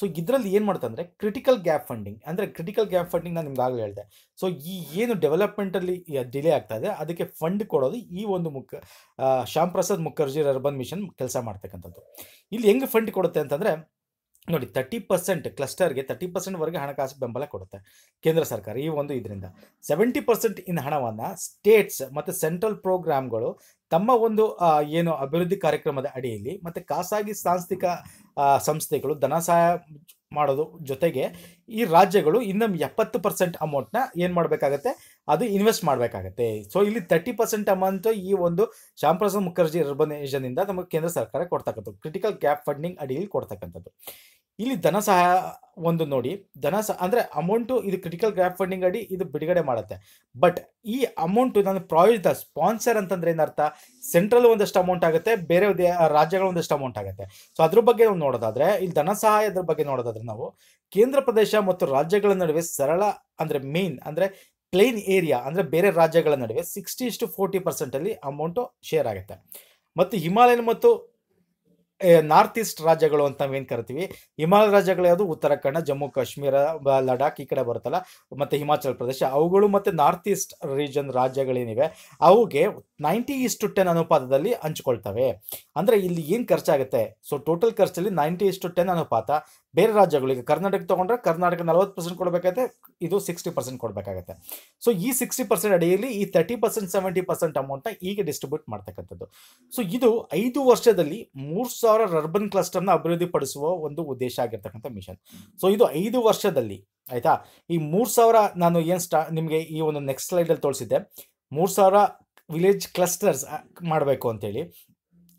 ಸೊ ಇದರಲ್ಲಿ ಏನು ಮಾಡ್ತಂದರೆ ಕ್ರಿಟಿಕಲ್ ಗ್ಯಾಪ್ ಫಂಡಿಂಗ್ ಅಂದರೆ ಕ್ರಿಟಿಕಲ್ ಗ್ಯಾಪ್ ಫಂಡಿಂಗ್ ನಾನು ಆಗಲೇ ಹೇಳಿದೆ ಸೊ ಈ ಏನು ಡೆವಲಪ್ಮೆಂಟಲ್ಲಿ ಡಿಲೇ ಆಗ್ತಾ ಇದೆ ಅದಕ್ಕೆ ಫಂಡ್ ಕೊಡೋದು ಈ ಒಂದು ಮುಖ ಶ್ಯಾಮ್ ಪ್ರಸಾದ್ ಮುಖರ್ಜಿ ಅರ್ಬನ್ ಮಿಷನ್ ಕೆಲಸ ಮಾಡ್ತಕ್ಕಂಥದ್ದು ಇಲ್ಲಿ ಹೆಂಗೆ ಫಂಡ್ ಕೊಡುತ್ತೆ ಅಂತಂದರೆ ನೋಡಿ ತರ್ಟಿ ಪರ್ಸೆಂಟ್ ಕ್ಲಸ್ಟರ್ಗೆ ತರ್ಟಿ ಪರ್ಸೆಂಟ್ವರೆಗೆ ಹಣಕಾಸು ಬೆಂಬಲ ಕೊಡುತ್ತೆ ಕೇಂದ್ರ ಸರ್ಕಾರ ಈ ಒಂದು ಇದರಿಂದ ಸೆವೆಂಟಿ ಪರ್ಸೆಂಟ್ ಇನ್ ಹಣವನ್ನು ಸ್ಟೇಟ್ಸ್ ಮತ್ತು ಸೆಂಟ್ರಲ್ ಪ್ರೋಗ್ರಾಮ್ಗಳು ತಮ್ಮ ಒಂದು ಏನು ಅಭಿವೃದ್ಧಿ ಕಾರ್ಯಕ್ರಮದ ಅಡಿಯಲ್ಲಿ ಮತ್ತು ಖಾಸಗಿ ಸಾಂಸ್ಥಿಕ ಸಂಸ್ಥೆಗಳು ಧನ ಸಹಾಯ ಮಾಡೋದು ಜೊತೆಗೆ ಈ ರಾಜ್ಯಗಳು ಇನ್ನೊಂದು ಎಪ್ಪತ್ತು ಪರ್ಸೆಂಟ್ ಅಮೌಂಟ್ನ ಏನು ಮಾಡಬೇಕಾಗತ್ತೆ ಅದು ಇನ್ವೆಸ್ಟ್ ಮಾಡಬೇಕಾಗತ್ತೆ ಸೊ ಇಲ್ಲಿ ತರ್ಟಿ ಪರ್ಸೆಂಟ್ ಅಮೌಂಟ್ ಈ ಒಂದು ಶ್ಯಾಮ್ ಪ್ರಸಾದ್ ಮುಖರ್ಜಿ ಅರ್ಬನ್ ಇಂದ ನಮಗೆ ಕೇಂದ್ರ ಸರ್ಕಾರ ಕೊಡ್ತಕ್ಕಂಥದ್ದು ಕ್ರಿಟಿಕಲ್ ಗ್ಯಾಪ್ ಫಂಡಿಂಗ್ ಅಡಿಯಲ್ಲಿ ಕೊಡ್ತಕ್ಕಂಥದ್ದು ಇಲ್ಲಿ ಧನ ಸಹಾಯ ಒಂದು ನೋಡಿ ಧನ ಸಹ ಅಂದ್ರೆ ಅಮೌಂಟು ಇದು ಕ್ರಿಟಿಕಲ್ ಗ್ಯಾಪ್ ಫಂಡಿಂಗ್ ಅಡಿ ಇದು ಬಿಡುಗಡೆ ಮಾಡುತ್ತೆ ಬಟ್ ಈ ಅಮೌಂಟು ನಾನು ಪ್ರಾಯೋಜಿತ ಸ್ಪಾನ್ಸರ್ ಅಂತಂದ್ರೆ ಏನರ್ಥ ಸೆಂಟ್ರಲ್ ಒಂದಷ್ಟು ಅಮೌಂಟ್ ಆಗುತ್ತೆ ಬೇರೆ ರಾಜ್ಯಗಳು ಒಂದಷ್ಟು ಅಮೌಂಟ್ ಆಗುತ್ತೆ ಸೊ ಅದ್ರ ಬಗ್ಗೆ ನಾವು ನೋಡೋದಾದ್ರೆ ಇಲ್ಲಿ ಧನ ಸಹಾಯದ ಬಗ್ಗೆ ನೋಡೋದಾದ್ರೆ ನಾವು ಕೇಂದ್ರ ಪ್ರದೇಶ ಮತ್ತು ರಾಜ್ಯಗಳ ನಡುವೆ ಸರಳ ಅಂದ್ರೆ ಮೇನ್ ಅಂದ್ರೆ ಪ್ಲೇನ್ ಏರಿಯಾ ಅಂದರೆ ಬೇರೆ ರಾಜ್ಯಗಳ ನಡುವೆ ಸಿಕ್ಸ್ಟಿ ಇಷ್ಟು ಫೋರ್ಟಿ ಪರ್ಸೆಂಟಲ್ಲಿ ಅಮೌಂಟು ಶೇರ್ ಆಗುತ್ತೆ ಮತ್ತು ಹಿಮಾಲಯನ್ ಮತ್ತು ನಾರ್ತ್ ಈಸ್ಟ್ ರಾಜ್ಯಗಳು ಅಂತ ನಾವೇನು ಕರಿತೀವಿ ಹಿಮಾಲಯ ರಾಜ್ಯಗಳು ಯಾವುದು ಉತ್ತರಾಖಂಡ ಜಮ್ಮು ಕಾಶ್ಮೀರ ಲಡಾಖ್ ಈ ಕಡೆ ಬರುತ್ತಲ್ಲ ಮತ್ತು ಹಿಮಾಚಲ ಪ್ರದೇಶ ಅವುಗಳು ಮತ್ತು ನಾರ್ತ್ ಈಸ್ಟ್ ರೀಜನ್ ರಾಜ್ಯಗಳೇನಿವೆ ಅವುಗೆ ನೈಂಟಿ ಈಸ್ ಟು ಟೆನ್ ಅನುಪಾತದಲ್ಲಿ ಹಂಚ್ಕೊಳ್ತವೆ ಅಂದರೆ ಇಲ್ಲಿ ಏನು ಖರ್ಚಾಗುತ್ತೆ ಸೊ ಟೋಟಲ್ ಖರ್ಚಲ್ಲಿ ನೈಂಟಿ ಇಷ್ಟು ಟೆನ್ ಅನುಪಾತ ಬೇರೆ ರಾಜ್ಯಗಳಿಗೆ ಕರ್ನಾಟಕ ತಗೊಂಡ್ರೆ ಕರ್ನಾಟಕ ನಲವತ್ತು ಪರ್ಸೆಂಟ್ ಕೊಡಬೇಕಾಗತ್ತೆ ಇದು ಸಿಕ್ಸ್ಟಿ ಪರ್ಸೆಂಟ್ ಕೊಡಬೇಕಾಗತ್ತೆ ಸೊ ಈ ಸಿಕ್ಸ್ಟಿ ಪರ್ಸೆಂಟ್ ಅಡಿಯಲ್ಲಿ ಈ ತರ್ಟಿ ಪರ್ಸೆಂಟ್ ಸೆವೆಂಟಿ ಪರ್ಸೆಂಟ್ ಅಮೌಂಟ್ನ ಈಗ ಡಿಸ್ಟ್ರಿಬ್ಯೂಟ್ ಮಾಡ್ತಕ್ಕಂಥದ್ದು ಸೊ ಇದು ಐದು ವರ್ಷದಲ್ಲಿ ಮೂರು ಸಾವಿರ ಅರ್ಬನ್ ಕ್ಲಸ್ಟರ್ನ ಅಭಿವೃದ್ಧಿಪಡಿಸುವ ಒಂದು ಉದ್ದೇಶ ಆಗಿರ್ತಕ್ಕಂಥ ಮಿಷನ್ ಸೊ ಇದು ಐದು ವರ್ಷದಲ್ಲಿ ಆಯ್ತಾ ಈ ಮೂರು ಸಾವಿರ ನಾನು ಏನು ಸ್ಟಾ ನಿಮಗೆ ಈ ಒಂದು ನೆಕ್ಸ್ಟ್ ಸ್ಲೈಡಲ್ಲಿ ತೋರಿಸಿದ್ದೆ ಮೂರು ಸಾವಿರ ವಿಲೇಜ್ ಕ್ಲಸ್ಟರ್ಸ್ ಮಾಡಬೇಕು ಅಂತೇಳಿ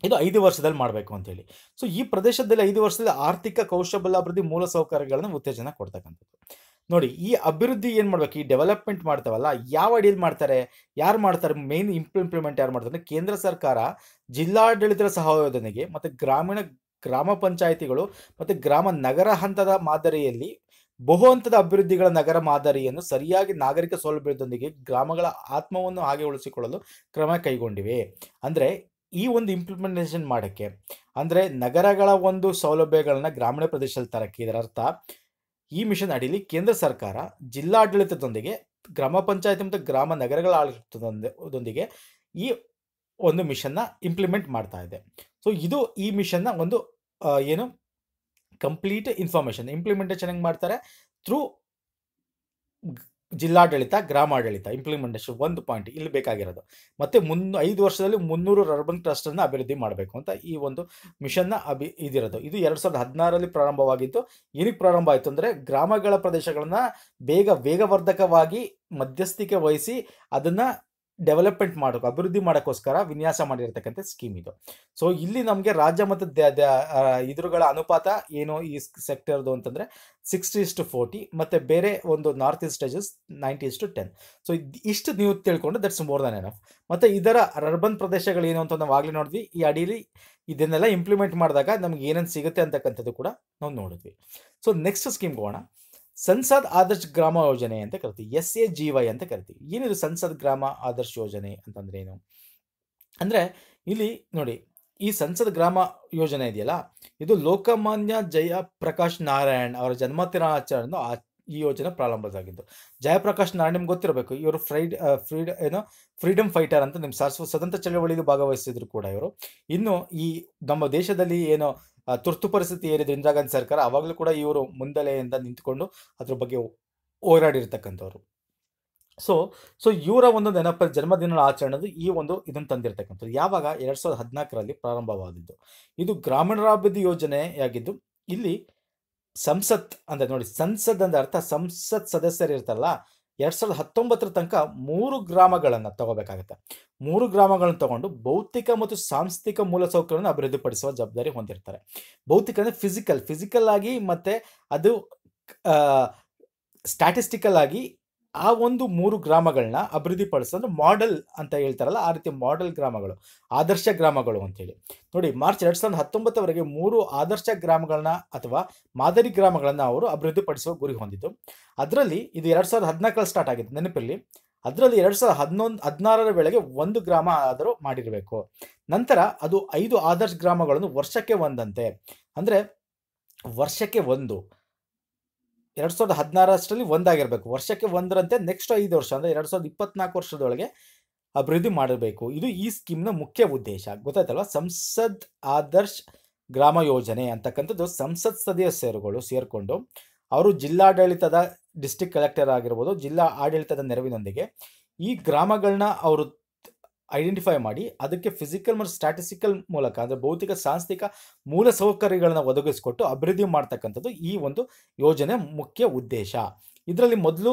ಇದು ಐದು ವರ್ಷದಲ್ಲಿ ಮಾಡಬೇಕು ಅಂತೇಳಿ ಸೊ ಈ ಪ್ರದೇಶದಲ್ಲಿ ಐದು ವರ್ಷದಲ್ಲಿ ಆರ್ಥಿಕ ಕೌಶಲ್ಯಾಭಿವೃದ್ಧಿ ಮೂಲ ಸೌಕರ್ಯಗಳನ್ನು ಉತ್ತೇಜನ ಕೊಡ್ತಕ್ಕಂಥದ್ದು ನೋಡಿ ಈ ಅಭಿವೃದ್ಧಿ ಏನು ಮಾಡ್ಬೇಕು ಈ ಡೆವಲಪ್ಮೆಂಟ್ ಮಾಡ್ತಾವಲ್ಲ ಯಾವ ಅಡಿಯಲ್ಲಿ ಮಾಡ್ತಾರೆ ಯಾರು ಮಾಡ್ತಾರೆ ಮೇನ್ ಇಂಪ್ಲಿಂಪ್ಲಿಮೆಂಟ್ ಯಾರು ಮಾಡ್ತಾರೆ ಅಂದರೆ ಕೇಂದ್ರ ಸರ್ಕಾರ ಜಿಲ್ಲಾಡಳಿತದ ಸಹಯೋಗದೊಂದಿಗೆ ಮತ್ತು ಗ್ರಾಮೀಣ ಗ್ರಾಮ ಪಂಚಾಯಿತಿಗಳು ಮತ್ತು ಗ್ರಾಮ ನಗರ ಹಂತದ ಮಾದರಿಯಲ್ಲಿ ಬಹು ಹಂತದ ಅಭಿವೃದ್ಧಿಗಳ ನಗರ ಮಾದರಿಯನ್ನು ಸರಿಯಾಗಿ ನಾಗರಿಕ ಸೌಲಭ್ಯದೊಂದಿಗೆ ಗ್ರಾಮಗಳ ಆತ್ಮವನ್ನು ಹಾಗೆ ಉಳಿಸಿಕೊಳ್ಳಲು ಕ್ರಮ ಕೈಗೊಂಡಿವೆ ಅಂದರೆ ಈ ಒಂದು ಇಂಪ್ಲಿಮೆಂಟೇಷನ್ ಮಾಡೋಕ್ಕೆ ಅಂದರೆ ನಗರಗಳ ಒಂದು ಸೌಲಭ್ಯಗಳನ್ನ ಗ್ರಾಮೀಣ ಪ್ರದೇಶದಲ್ಲಿ ತರಕ್ಕೆ ಇದರ ಅರ್ಥ ಈ ಮಿಷನ್ ಅಡಿಯಲ್ಲಿ ಕೇಂದ್ರ ಸರ್ಕಾರ ಜಿಲ್ಲಾಡಳಿತದೊಂದಿಗೆ ಗ್ರಾಮ ಪಂಚಾಯತಿ ಮತ್ತು ಗ್ರಾಮ ನಗರಗಳ ಆಡಳಿತದೊಂದಿಗೆ ಈ ಒಂದು ಮಿಷನ್ನ ಇಂಪ್ಲಿಮೆಂಟ್ ಮಾಡ್ತಾ ಇದೆ ಸೊ ಇದು ಈ ಮಿಷನ್ನ ಒಂದು ಏನು ಕಂಪ್ಲೀಟ್ ಇನ್ಫಾರ್ಮೇಷನ್ ಇಂಪ್ಲಿಮೆಂಟೇಷನ್ ಹೆಂಗೆ ಮಾಡ್ತಾರೆ ಥ್ರೂ ಜಿಲ್ಲಾಡಳಿತ ಗ್ರಾಮಾಡಳಿತ ಇಂಪ್ಲಿಮೆಂಟೇಷನ್ ಒಂದು ಪಾಯಿಂಟ್ ಇಲ್ಲಿ ಬೇಕಾಗಿರೋದು ಮತ್ತು ಮುನ್ ಐದು ವರ್ಷದಲ್ಲಿ ಮುನ್ನೂರು ಅರ್ಬನ್ ಅನ್ನು ಅಭಿವೃದ್ಧಿ ಮಾಡಬೇಕು ಅಂತ ಈ ಒಂದು ಮಿಷನ್ನ ಅಭಿ ಇದಿರೋದು ಇದು ಎರಡು ಸಾವಿರದ ಹದಿನಾರರಲ್ಲಿ ಪ್ರಾರಂಭವಾಗಿದ್ದು ಏನಕ್ಕೆ ಪ್ರಾರಂಭ ಆಯಿತು ಅಂದರೆ ಗ್ರಾಮಗಳ ಪ್ರದೇಶಗಳನ್ನು ಬೇಗ ವೇಗವರ್ಧಕವಾಗಿ ಮಧ್ಯಸ್ಥಿಕೆ ವಹಿಸಿ ಅದನ್ನು ಡೆವಲಪ್ಮೆಂಟ್ ಮಾಡೋಕೆ ಅಭಿವೃದ್ಧಿ ಮಾಡೋಕ್ಕೋಸ್ಕರ ವಿನ್ಯಾಸ ಮಾಡಿರ್ತಕ್ಕಂಥ ಸ್ಕೀಮ್ ಇದು ಸೊ ಇಲ್ಲಿ ನಮಗೆ ರಾಜ್ಯ ಮತ್ತು ಇದ್ರುಗಳ ಅನುಪಾತ ಏನು ಈ ಸೆಕ್ಟರ್ದು ಅಂತಂದರೆ ಸಿಕ್ಸ್ಟಿ ಟು ಫೋರ್ಟಿ ಮತ್ತು ಬೇರೆ ಒಂದು north east stages ninety to ten so ಇಷ್ಟು ನೀವು ತಿಳ್ಕೊಂಡು ದಟ್ಸ್ ಮೋರ್ ದನ್ ಎನಫ್ ಮತ್ತು ಇದರ ಅರ್ಬನ್ ಪ್ರದೇಶಗಳೇನು ಅಂತ ನಾವು ಆಗಲಿ ನೋಡಿದ್ವಿ ಈ ಅಡಿಯಲ್ಲಿ ಇದನ್ನೆಲ್ಲ ಇಂಪ್ಲಿಮೆಂಟ್ ಮಾಡಿದಾಗ ನಮ್ಗೆ ಏನೇನು ಸಿಗುತ್ತೆ ಅಂತಕ್ಕಂಥದ್ದು ಕೂಡ ನಾವು ನೋಡಿದ್ವಿ ಸೊ ನೆಕ್ಸ್ಟ್ ಸ್ಕೀಮ್ಗೆ ಹೋಗೋಣ ಸಂಸದ್ ಆದರ್ಶ್ ಗ್ರಾಮ ಯೋಜನೆ ಅಂತ ಕರಿತೀವಿ ಎಸ್ ಎ ಜಿ ವೈ ಅಂತ ಕರಿತೀವಿ ಏನಿದು ಸಂಸದ್ ಗ್ರಾಮ ಆದರ್ಶ್ ಯೋಜನೆ ಅಂತಂದ್ರೆ ಏನು ಅಂದ್ರೆ ಇಲ್ಲಿ ನೋಡಿ ಈ ಸಂಸದ್ ಗ್ರಾಮ ಯೋಜನೆ ಇದೆಯಲ್ಲ ಇದು ಲೋಕಮಾನ್ಯ ಜಯ ಪ್ರಕಾಶ್ ನಾರಾಯಣ್ ಅವರ ಜನ್ಮ ದಿನಾಚರಣೆ ಈ ಯೋಜನೆ ಪ್ರಾರಂಭದಾಗಿದ್ದು ಜಯಪ್ರಕಾಶ್ ನಾರಾಯಣ್ ನಿಮ್ಗೆ ಗೊತ್ತಿರಬೇಕು ಇವರು ಫ್ರೈಡ್ ಫ್ರೀಡ್ ಏನೋ ಫ್ರೀಡಮ್ ಫೈಟರ್ ಅಂತ ನಿಮ್ಮ ಸಾರ್ಸ್ ಸ್ವತಂತ್ರ ಚಳವಳಿಗೆ ಭಾಗವಹಿಸಿದ್ರು ಕೂಡ ಇವರು ಇನ್ನು ಈ ನಮ್ಮ ದೇಶದಲ್ಲಿ ಏನೋ ತುರ್ತು ಪರಿಸ್ಥಿತಿ ಏನಿದೆ ಇಂದಿರಾ ಗಾಂಧಿ ಸರ್ಕಾರ ಅವಾಗಲೂ ಕೂಡ ಇವರು ಮುಂದಲೆಯಿಂದ ನಿಂತ್ಕೊಂಡು ಅದ್ರ ಬಗ್ಗೆ ಹೋರಾಡಿರ್ತಕ್ಕಂಥವ್ರು ಸೊ ಸೊ ಇವರ ಒಂದು ನೆನಪ ಜನ್ಮದಿನ ಆಚರಣೆದು ಈ ಒಂದು ಇದನ್ನು ತಂದಿರತಕ್ಕಂಥದ್ದು ಯಾವಾಗ ಎರಡ್ ಸಾವಿರದ ಹದಿನಾಲ್ಕರಲ್ಲಿ ಪ್ರಾರಂಭವಾದದ್ದು ಇದು ಗ್ರಾಮೀಣಾಭಿವೃದ್ಧಿ ಯೋಜನೆಯಾಗಿದ್ದು ಇಲ್ಲಿ ಸಂಸತ್ ಅಂದರೆ ನೋಡಿ ಸಂಸತ್ ಅಂದ ಅರ್ಥ ಸಂಸತ್ ಸದಸ್ಯರು ಇರ್ತಾರಲ್ಲ ಎರಡ್ ಸಾವಿರದ ಹತ್ತೊಂಬತ್ತರ ತನಕ ಮೂರು ಗ್ರಾಮಗಳನ್ನು ತಗೋಬೇಕಾಗುತ್ತೆ ಮೂರು ಗ್ರಾಮಗಳನ್ನು ತಗೊಂಡು ಭೌತಿಕ ಮತ್ತು ಸಾಂಸ್ಥಿಕ ಮೂಲಸೌಕರ್ಯವನ್ನು ಅಭಿವೃದ್ಧಿಪಡಿಸುವ ಜವಾಬ್ದಾರಿ ಹೊಂದಿರ್ತಾರೆ ಭೌತಿಕ ಅಂದರೆ ಫಿಸಿಕಲ್ ಫಿಸಿಕಲ್ ಆಗಿ ಮತ್ತು ಅದು ಸ್ಟ್ಯಾಟಿಸ್ಟಿಕಲ್ ಆಗಿ ಆ ಒಂದು ಮೂರು ಗ್ರಾಮಗಳನ್ನ ಅಭಿವೃದ್ಧಿ ಪಡಿಸೋದು ಮಾಡೆಲ್ ಅಂತ ಹೇಳ್ತಾರಲ್ಲ ಆ ರೀತಿ ಮಾಡೆಲ್ ಗ್ರಾಮಗಳು ಆದರ್ಶ ಗ್ರಾಮಗಳು ಅಂತೇಳಿ ನೋಡಿ ಮಾರ್ಚ್ ಎರಡು ಸಾವಿರದ ಹತ್ತೊಂಬತ್ತವರೆಗೆ ಮೂರು ಆದರ್ಶ ಗ್ರಾಮಗಳನ್ನ ಅಥವಾ ಮಾದರಿ ಗ್ರಾಮಗಳನ್ನು ಅವರು ಅಭಿವೃದ್ಧಿಪಡಿಸುವ ಗುರಿ ಹೊಂದಿದ್ದು ಅದರಲ್ಲಿ ಇದು ಎರಡು ಸಾವಿರದ ಹದಿನಾಲ್ಕರಲ್ಲಿ ಸ್ಟಾರ್ಟ್ ಆಗಿದೆ ನೆನಪಿರಲಿ ಅದರಲ್ಲಿ ಎರಡು ಸಾವಿರದ ಹದಿನೊಂದು ಹದಿನಾರರ ವೇಳೆಗೆ ಒಂದು ಗ್ರಾಮ ಆದರೂ ಮಾಡಿರಬೇಕು ನಂತರ ಅದು ಐದು ಆದರ್ಶ ಗ್ರಾಮಗಳನ್ನು ವರ್ಷಕ್ಕೆ ಒಂದಂತೆ ಅಂದರೆ ವರ್ಷಕ್ಕೆ ಒಂದು ಎರಡು ಸಾವಿರದ ಹದಿನಾರಷ್ಟರಲ್ಲಿ ಒಂದಾಗಿರಬೇಕು ವರ್ಷಕ್ಕೆ ಒಂದರಂತೆ ನೆಕ್ಸ್ಟ್ ಐದು ವರ್ಷ ಅಂದರೆ ಎರಡು ಸಾವಿರದ ಇಪ್ಪತ್ನಾಲ್ಕು ವರ್ಷದೊಳಗೆ ಅಭಿವೃದ್ಧಿ ಮಾಡಬೇಕು ಇದು ಈ ಸ್ಕೀಮ್ನ ಮುಖ್ಯ ಉದ್ದೇಶ ಗೊತ್ತಾಯ್ತಲ್ವ ಸಂಸದ್ ಆದರ್ಶ್ ಗ್ರಾಮ ಯೋಜನೆ ಅಂತಕ್ಕಂಥದ್ದು ಸಂಸತ್ ಸದಸ್ಯರುಗಳು ಸೇರಿಕೊಂಡು ಅವರು ಜಿಲ್ಲಾಡಳಿತದ ಡಿಸ್ಟಿಕ್ ಕಲೆಕ್ಟರ್ ಆಗಿರ್ಬೋದು ಜಿಲ್ಲಾ ಆಡಳಿತದ ನೆರವಿನೊಂದಿಗೆ ಈ ಗ್ರಾಮಗಳನ್ನ ಅವರು ಐಡೆಂಟಿಫೈ ಮಾಡಿ ಅದಕ್ಕೆ ಫಿಸಿಕಲ್ ಮತ್ತು ಸ್ಟ್ಯಾಟಿಸ್ಟಿಕಲ್ ಮೂಲಕ ಅಂದರೆ ಭೌತಿಕ ಸಾಂಸ್ಥಿಕ ಮೂಲ ಸೌಕರ್ಯಗಳನ್ನು ಒದಗಿಸಿಕೊಟ್ಟು ಅಭಿವೃದ್ಧಿ ಮಾಡ್ತಕ್ಕಂಥದ್ದು ಈ ಒಂದು ಯೋಜನೆ ಮುಖ್ಯ ಉದ್ದೇಶ ಇದರಲ್ಲಿ ಮೊದಲು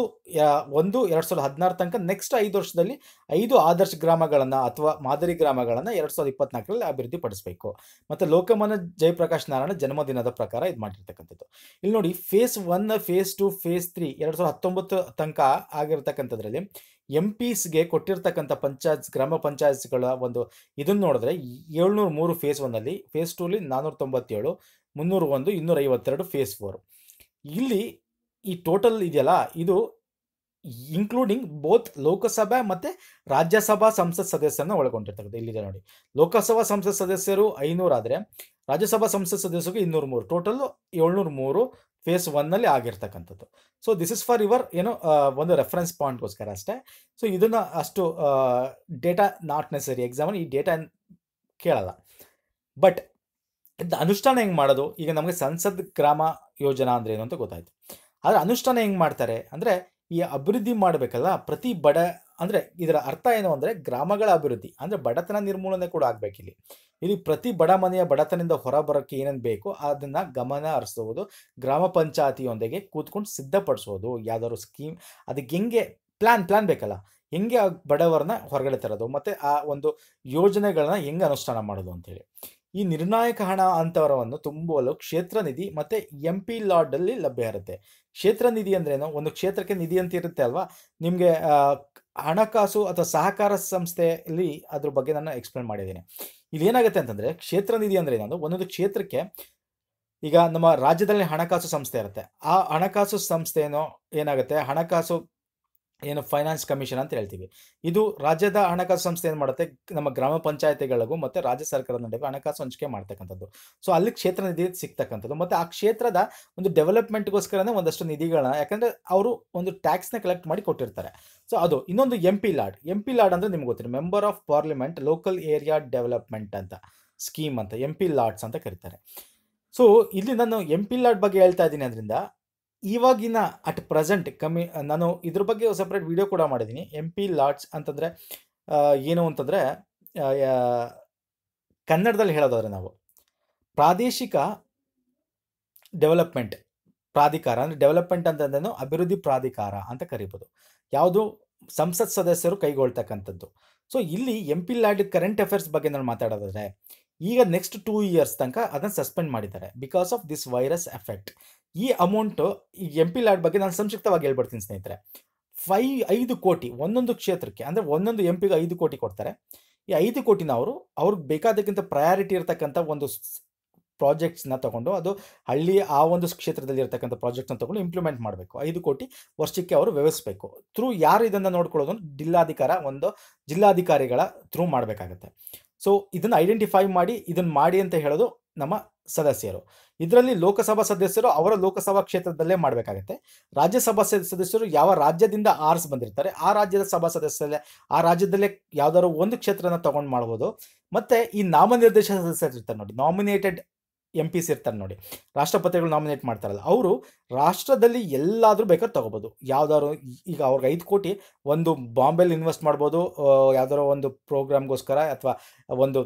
ಒಂದು ಎರಡು ಸಾವಿರದ ಹದಿನಾರು ತನಕ ನೆಕ್ಸ್ಟ್ ಐದು ವರ್ಷದಲ್ಲಿ ಐದು ಆದರ್ಶ ಗ್ರಾಮಗಳನ್ನು ಅಥವಾ ಮಾದರಿ ಗ್ರಾಮಗಳನ್ನು ಎರಡು ಸಾವಿರದ ಇಪ್ಪತ್ನಾಲ್ಕರಲ್ಲಿ ಅಭಿವೃದ್ಧಿ ಪಡಿಸಬೇಕು ಮತ್ತು ಲೋಕಮಾನ್ಯ ಜಯಪ್ರಕಾಶ್ ನಾರಾಯಣ ಜನ್ಮದಿನದ ಪ್ರಕಾರ ಇದು ಮಾಡಿರ್ತಕ್ಕಂಥದ್ದು ಇಲ್ಲಿ ನೋಡಿ phase one phase two phase three ಎರಡು ಸಾವಿರದ ಹತ್ತೊಂಬತ್ತು ತನಕ ಆಗಿರ್ತಕ್ಕಂಥದ್ರಲ್ಲಿ ಎಂ ಪಿಸ್ಗೆ ಕೊಟ್ಟಿರ್ತಕ್ಕಂಥ ಪಂಚಾಯತ್ ಗ್ರಾಮ ಪಂಚಾಯತ್ಗಳ ಒಂದು ಇದನ್ನು ನೋಡಿದ್ರೆ ಏಳ್ನೂರ ಮೂರು ಫೇಸ್ ಒನ್ನಲ್ಲಿ ಫೇಸ್ ಟೂಲಿ ನಾನ್ನೂರ ತೊಂಬತ್ತೇಳು ಮುನ್ನೂರ ಒಂದು ಇನ್ನೂರ ಐವತ್ತೆರಡು ಫೇಸ್ ಫೋರ್ ಇಲ್ಲಿ ಈ ಟೋಟಲ್ ಇದೆಯಲ್ಲ ಇದು ಇನ್ಕ್ಲೂಡಿಂಗ್ ಬೋತ್ ಲೋಕಸಭೆ ಮತ್ತು ರಾಜ್ಯಸಭಾ ಸಂಸತ್ ಸದಸ್ಯರನ್ನ ಒಳಗೊಂಡಿರ್ತಕ್ಕಂಥ ಇಲ್ಲಿದೆ ನೋಡಿ ಲೋಕಸಭಾ ಸಂಸತ್ ಸದಸ್ಯರು ಐನೂರಾದರೆ ರಾಜ್ಯಸಭಾ ಸಂಸತ್ ಸದಸ್ಯರಿಗೆ ಇನ್ನೂರು ಮೂರು ಟೋಟಲ್ ಏಳ್ನೂರು ಮೂರು ಫೇಸ್ ಒನ್ನಲ್ಲಿ ಆಗಿರ್ತಕ್ಕಂಥದ್ದು so this is for your ಏನೋ ಒಂದು ರೆಫರೆನ್ಸ್ ಪಾಯಿಂಟ್ಗೋಸ್ಕರ ಅಷ್ಟೇ ಸೊ ಇದನ್ನು ಅಷ್ಟು ಡೇಟಾ ನಾಟ್ ನೆಸರಿ ಎಕ್ಸಾಮನ್ ಈ ಡೇಟಾ ಕೇಳಲ್ಲ ಬಟ್ ಅನುಷ್ಠಾನ ಹೆಂಗೆ ಮಾಡೋದು ಈಗ ನಮಗೆ ಸಂಸದ್ ಗ್ರಾಮ ಯೋಜನಾ ಅಂದ್ರೆ ಏನು ಅಂತ ಗೊತ್ತಾಯಿತು ಆದರೆ ಅನುಷ್ಠಾನ ಹೆಂಗೆ ಮಾಡ್ತಾರೆ ಅಂದರೆ ಈ ಅಭಿವೃದ್ಧಿ ಮಾಡಬೇಕಲ್ಲ ಪ್ರತಿ ಬಡ ಅಂದರೆ ಇದರ ಅರ್ಥ ಏನು ಅಂದರೆ ಗ್ರಾಮಗಳ ಅಭಿವೃದ್ಧಿ ಅಂದರೆ ಬಡತನ ನಿರ್ಮೂಲನೆ ಕೂಡ ಆಗಬೇಕಿಲ್ಲಿ ಇಲ್ಲಿ ಪ್ರತಿ ಬಡ ಮನೆಯ ಬಡತನದಿಂದ ಹೊರಬರೋಕ್ಕೆ ಏನೇನು ಬೇಕೋ ಅದನ್ನು ಗಮನ ಹರಿಸೋದು ಗ್ರಾಮ ಪಂಚಾಯತಿಯೊಂದಿಗೆ ಕೂತ್ಕೊಂಡು ಸಿದ್ಧಪಡಿಸೋದು ಯಾವ್ದಾದ್ರು ಸ್ಕೀಮ್ ಅದಕ್ಕೆ ಹೆಂಗೆ ಪ್ಲ್ಯಾನ್ ಪ್ಲ್ಯಾನ್ ಬೇಕಲ್ಲ ಹೆಂಗೆ ಬಡವರನ್ನ ಹೊರಗಡೆ ತರೋದು ಮತ್ತು ಆ ಒಂದು ಯೋಜನೆಗಳನ್ನ ಹೆಂಗೆ ಅನುಷ್ಠಾನ ಮಾಡೋದು ಅಂತೇಳಿ ಈ ನಿರ್ಣಾಯಕ ಹಣ ಅಂತವರವನ್ನು ತುಂಬಲು ಕ್ಷೇತ್ರ ನಿಧಿ ಮತ್ತು ಎಂ ಪಿ ಲಾಡಲ್ಲಿ ಲಭ್ಯ ಇರುತ್ತೆ ಕ್ಷೇತ್ರ ನಿಧಿ ಅಂದ್ರೇನು ಒಂದು ಕ್ಷೇತ್ರಕ್ಕೆ ನಿಧಿ ಅಂತ ಇರುತ್ತೆ ಅಲ್ವಾ ನಿಮಗೆ ಹಣಕಾಸು ಅಥವಾ ಸಹಕಾರ ಸಂಸ್ಥೆಯಲ್ಲಿ ಅದ್ರ ಬಗ್ಗೆ ನಾನು ಎಕ್ಸ್ಪ್ಲೇನ್ ಮಾಡಿದ್ದೀನಿ ಏನಾಗುತ್ತೆ ಅಂತಂದರೆ ಕ್ಷೇತ್ರ ನಿಧಿ ಅಂದ್ರೆ ಏನಂದ್ರೆ ಒಂದೊಂದು ಕ್ಷೇತ್ರಕ್ಕೆ ಈಗ ನಮ್ಮ ರಾಜ್ಯದಲ್ಲಿ ಹಣಕಾಸು ಸಂಸ್ಥೆ ಇರುತ್ತೆ ಆ ಹಣಕಾಸು ಸಂಸ್ಥೆನೋ ಏನಾಗುತ್ತೆ ಹಣಕಾಸು ಏನು ಫೈನಾನ್ಸ್ ಕಮಿಷನ್ ಅಂತ ಹೇಳ್ತೀವಿ ಇದು ರಾಜ್ಯದ ಹಣಕಾಸು ಸಂಸ್ಥೆ ಏನು ಮಾಡುತ್ತೆ ನಮ್ಮ ಗ್ರಾಮ ಪಂಚಾಯತಿಗಳಿಗೂ ಮತ್ತು ರಾಜ್ಯ ಸರ್ಕಾರದ ನಡುವೆ ಹಣಕಾಸು ಹಂಚಿಕೆ ಮಾಡ್ತಕ್ಕಂಥದ್ದು ಸೊ ಅಲ್ಲಿ ಕ್ಷೇತ್ರ ನಿಧಿ ಸಿಗ್ತಕ್ಕಂಥದ್ದು ಮತ್ತು ಆ ಕ್ಷೇತ್ರದ ಒಂದು ಡೆವಲಪ್ಮೆಂಟ್ಗೋಸ್ಕರನೇ ಒಂದಷ್ಟು ನಿಧಿಗಳನ್ನ ಯಾಕಂದರೆ ಅವರು ಒಂದು ಟ್ಯಾಕ್ಸ್ನ ಕಲೆಕ್ಟ್ ಮಾಡಿ ಕೊಟ್ಟಿರ್ತಾರೆ ಸೊ ಅದು ಇನ್ನೊಂದು M P LAD M P LAD ಅಂದ್ರೆ ನಿಮ್ಗೆ ಗೊತ್ತಿರೋ member of parliament local area development ಅಂತ ಸ್ಕೀಮ್ ಅಂತ ಎಂ ಪಿ ಲಾಡ್ಸ್ ಅಂತ ಕರೀತಾರೆ ಸೊ ಇಲ್ಲಿ ನಾನು ಎಂ ಪಿ ಲಾಡ್ ಬಗ್ಗೆ ಹೇಳ್ತಾ ಇದ್ದೀನಿ ಅದರಿಂದ ಇವಾಗಿನ ಅಟ್ ಪ್ರೆಸೆಂಟ್ ಕಮ್ಮಿ ನಾನು ಇದ್ರ ಬಗ್ಗೆ ಸಪ್ರೇಟ್ ವಿಡಿಯೋ ಕೂಡ ಮಾಡಿದ್ದೀನಿ ಎಂ ಪಿ ಲಾಡ್ಸ್ ಅಂತಂದರೆ ಏನು ಅಂತಂದರೆ ಕನ್ನಡದಲ್ಲಿ ಹೇಳೋದಾದ್ರೆ ನಾವು ಪ್ರಾದೇಶಿಕ ಡೆವಲಪ್ಮೆಂಟ್ ಪ್ರಾಧಿಕಾರ ಅಂದರೆ ಡೆವಲಪ್ಮೆಂಟ್ ಅಂತಂದೇನು ಅಭಿವೃದ್ಧಿ ಪ್ರಾಧಿಕಾರ ಅಂತ ಕರಿಬೋದು ಯಾವುದು ಸಂಸತ್ ಸದಸ್ಯರು ಕೈಗೊಳ್ತಕ್ಕಂಥದ್ದು ಸೊ ಇಲ್ಲಿ M P LAD current affairs ಬಗ್ಗೆ ನಾನು ಮಾತಾಡೋದಾದ್ರೆ ಈಗ ನೆಕ್ಸ್ಟ್ ಟೂ ಇಯರ್ಸ್ ತನಕ ಅದನ್ನು ಸಸ್ಪೆಂಡ್ ಮಾಡಿದ್ದಾರೆ because of this virus effect ಈ ಅಮೌಂಟು ಈ ಎಂ ಪಿ ಲ್ಯಾಡ್ ಬಗ್ಗೆ ನಾನು ಸಂಕ್ಷಿಪ್ತವಾಗಿ ಹೇಳ್ಬಿಡ್ತೀನಿ ಸ್ನೇಹಿತರೆ ಫೈ ಐದು ಕೋಟಿ ಒಂದೊಂದು ಕ್ಷೇತ್ರಕ್ಕೆ ಅಂದರೆ ಒಂದೊಂದು ಎಂ ಪಿಗೆ ಐದು ಕೋಟಿ ಕೊಡ್ತಾರೆ ಈ ಐದು ಕೋಟಿನ ಅವರು ಅವ್ರಿಗೆ ಬೇಕಾದಕ್ಕಿಂತ ಪ್ರಯಾರಿಟಿ ಇರತಕ್ಕಂಥ ಒಂದು ಪ್ರಾಜೆಕ್ಟ್ಸ್ನ ತಗೊಂಡು ಅದು ಹಳ್ಳಿ ಆ ಒಂದು ಕ್ಷೇತ್ರದಲ್ಲಿ ಇರತಕ್ಕಂಥ ಪ್ರಾಜೆಕ್ಟ್ನ ತಗೊಂಡು ಇಂಪ್ಲಿಮೆಂಟ್ ಮಾಡಬೇಕು ಐದು ಕೋಟಿ ವರ್ಷಕ್ಕೆ ಅವರು ವ್ಯವಹರಿಸಬೇಕು ಥ್ರೂ ಯಾರು ಇದನ್ನು ನೋಡ್ಕೊಳ್ಳೋದು ಜಿಲ್ಲಾಧಿಕಾರ ಒಂದು ಜಿಲ್ಲಾಧಿಕಾರಿಗಳ ಥ್ರೂ ಮಾಡಬೇಕಾಗತ್ತೆ ಸೊ ಇದನ್ನು ಐಡೆಂಟಿಫೈ ಮಾಡಿ ಇದನ್ನು ಮಾಡಿ ಅಂತ ಹೇಳೋದು ನಮ್ಮ ಸದಸ್ಯರು ಇದರಲ್ಲಿ ಲೋಕಸಭಾ ಸದಸ್ಯರು ಅವರ ಲೋಕಸಭಾ ಕ್ಷೇತ್ರದಲ್ಲೇ ಮಾಡಬೇಕಾಗತ್ತೆ ರಾಜ್ಯಸಭಾ ಸದಸ್ಯರು ಯಾವ ರಾಜ್ಯದಿಂದ ಆರ್ಸ್ ಬಂದಿರ್ತಾರೆ ಆ ರಾಜ್ಯದ ಸಭಾ ಸದಸ್ಯರಲ್ಲೇ ಆ ರಾಜ್ಯದಲ್ಲೇ ಯಾವ್ದಾದ್ರು ಒಂದು ಕ್ಷೇತ್ರನ ತಗೊಂಡು ಮಾಡ್ಬೋದು ಮತ್ತೆ ಈ ನಾಮನಿರ್ದೇಶಿತ ಸದಸ್ಯರು ಇರ್ತಾರೆ ನೋಡಿ ನಾಮಿನೇಟೆಡ್ ಎಂ ಪಿ ಸಿ ಇರ್ತಾರೆ ನೋಡಿ ರಾಷ್ಟ್ರಪತಿಗಳು ನಾಮಿನೇಟ್ ಮಾಡ್ತಾರಲ್ಲ ಅವರು ರಾಷ್ಟ್ರದಲ್ಲಿ ಎಲ್ಲಾದರೂ ಬೇಕಾದ್ರೆ ತೊಗೋಬೋದು ಯಾವ್ದಾದ್ರು ಈಗ ಅವ್ರಿಗೆ ಐದು ಕೋಟಿ ಒಂದು ಬಾಂಬೆಲಿ ಇನ್ವೆಸ್ಟ್ ಮಾಡ್ಬೋದು ಯಾವ್ದಾರೋ ಒಂದು ಪ್ರೋಗ್ರಾಮ್ಗೋಸ್ಕರ ಅಥವಾ ಒಂದು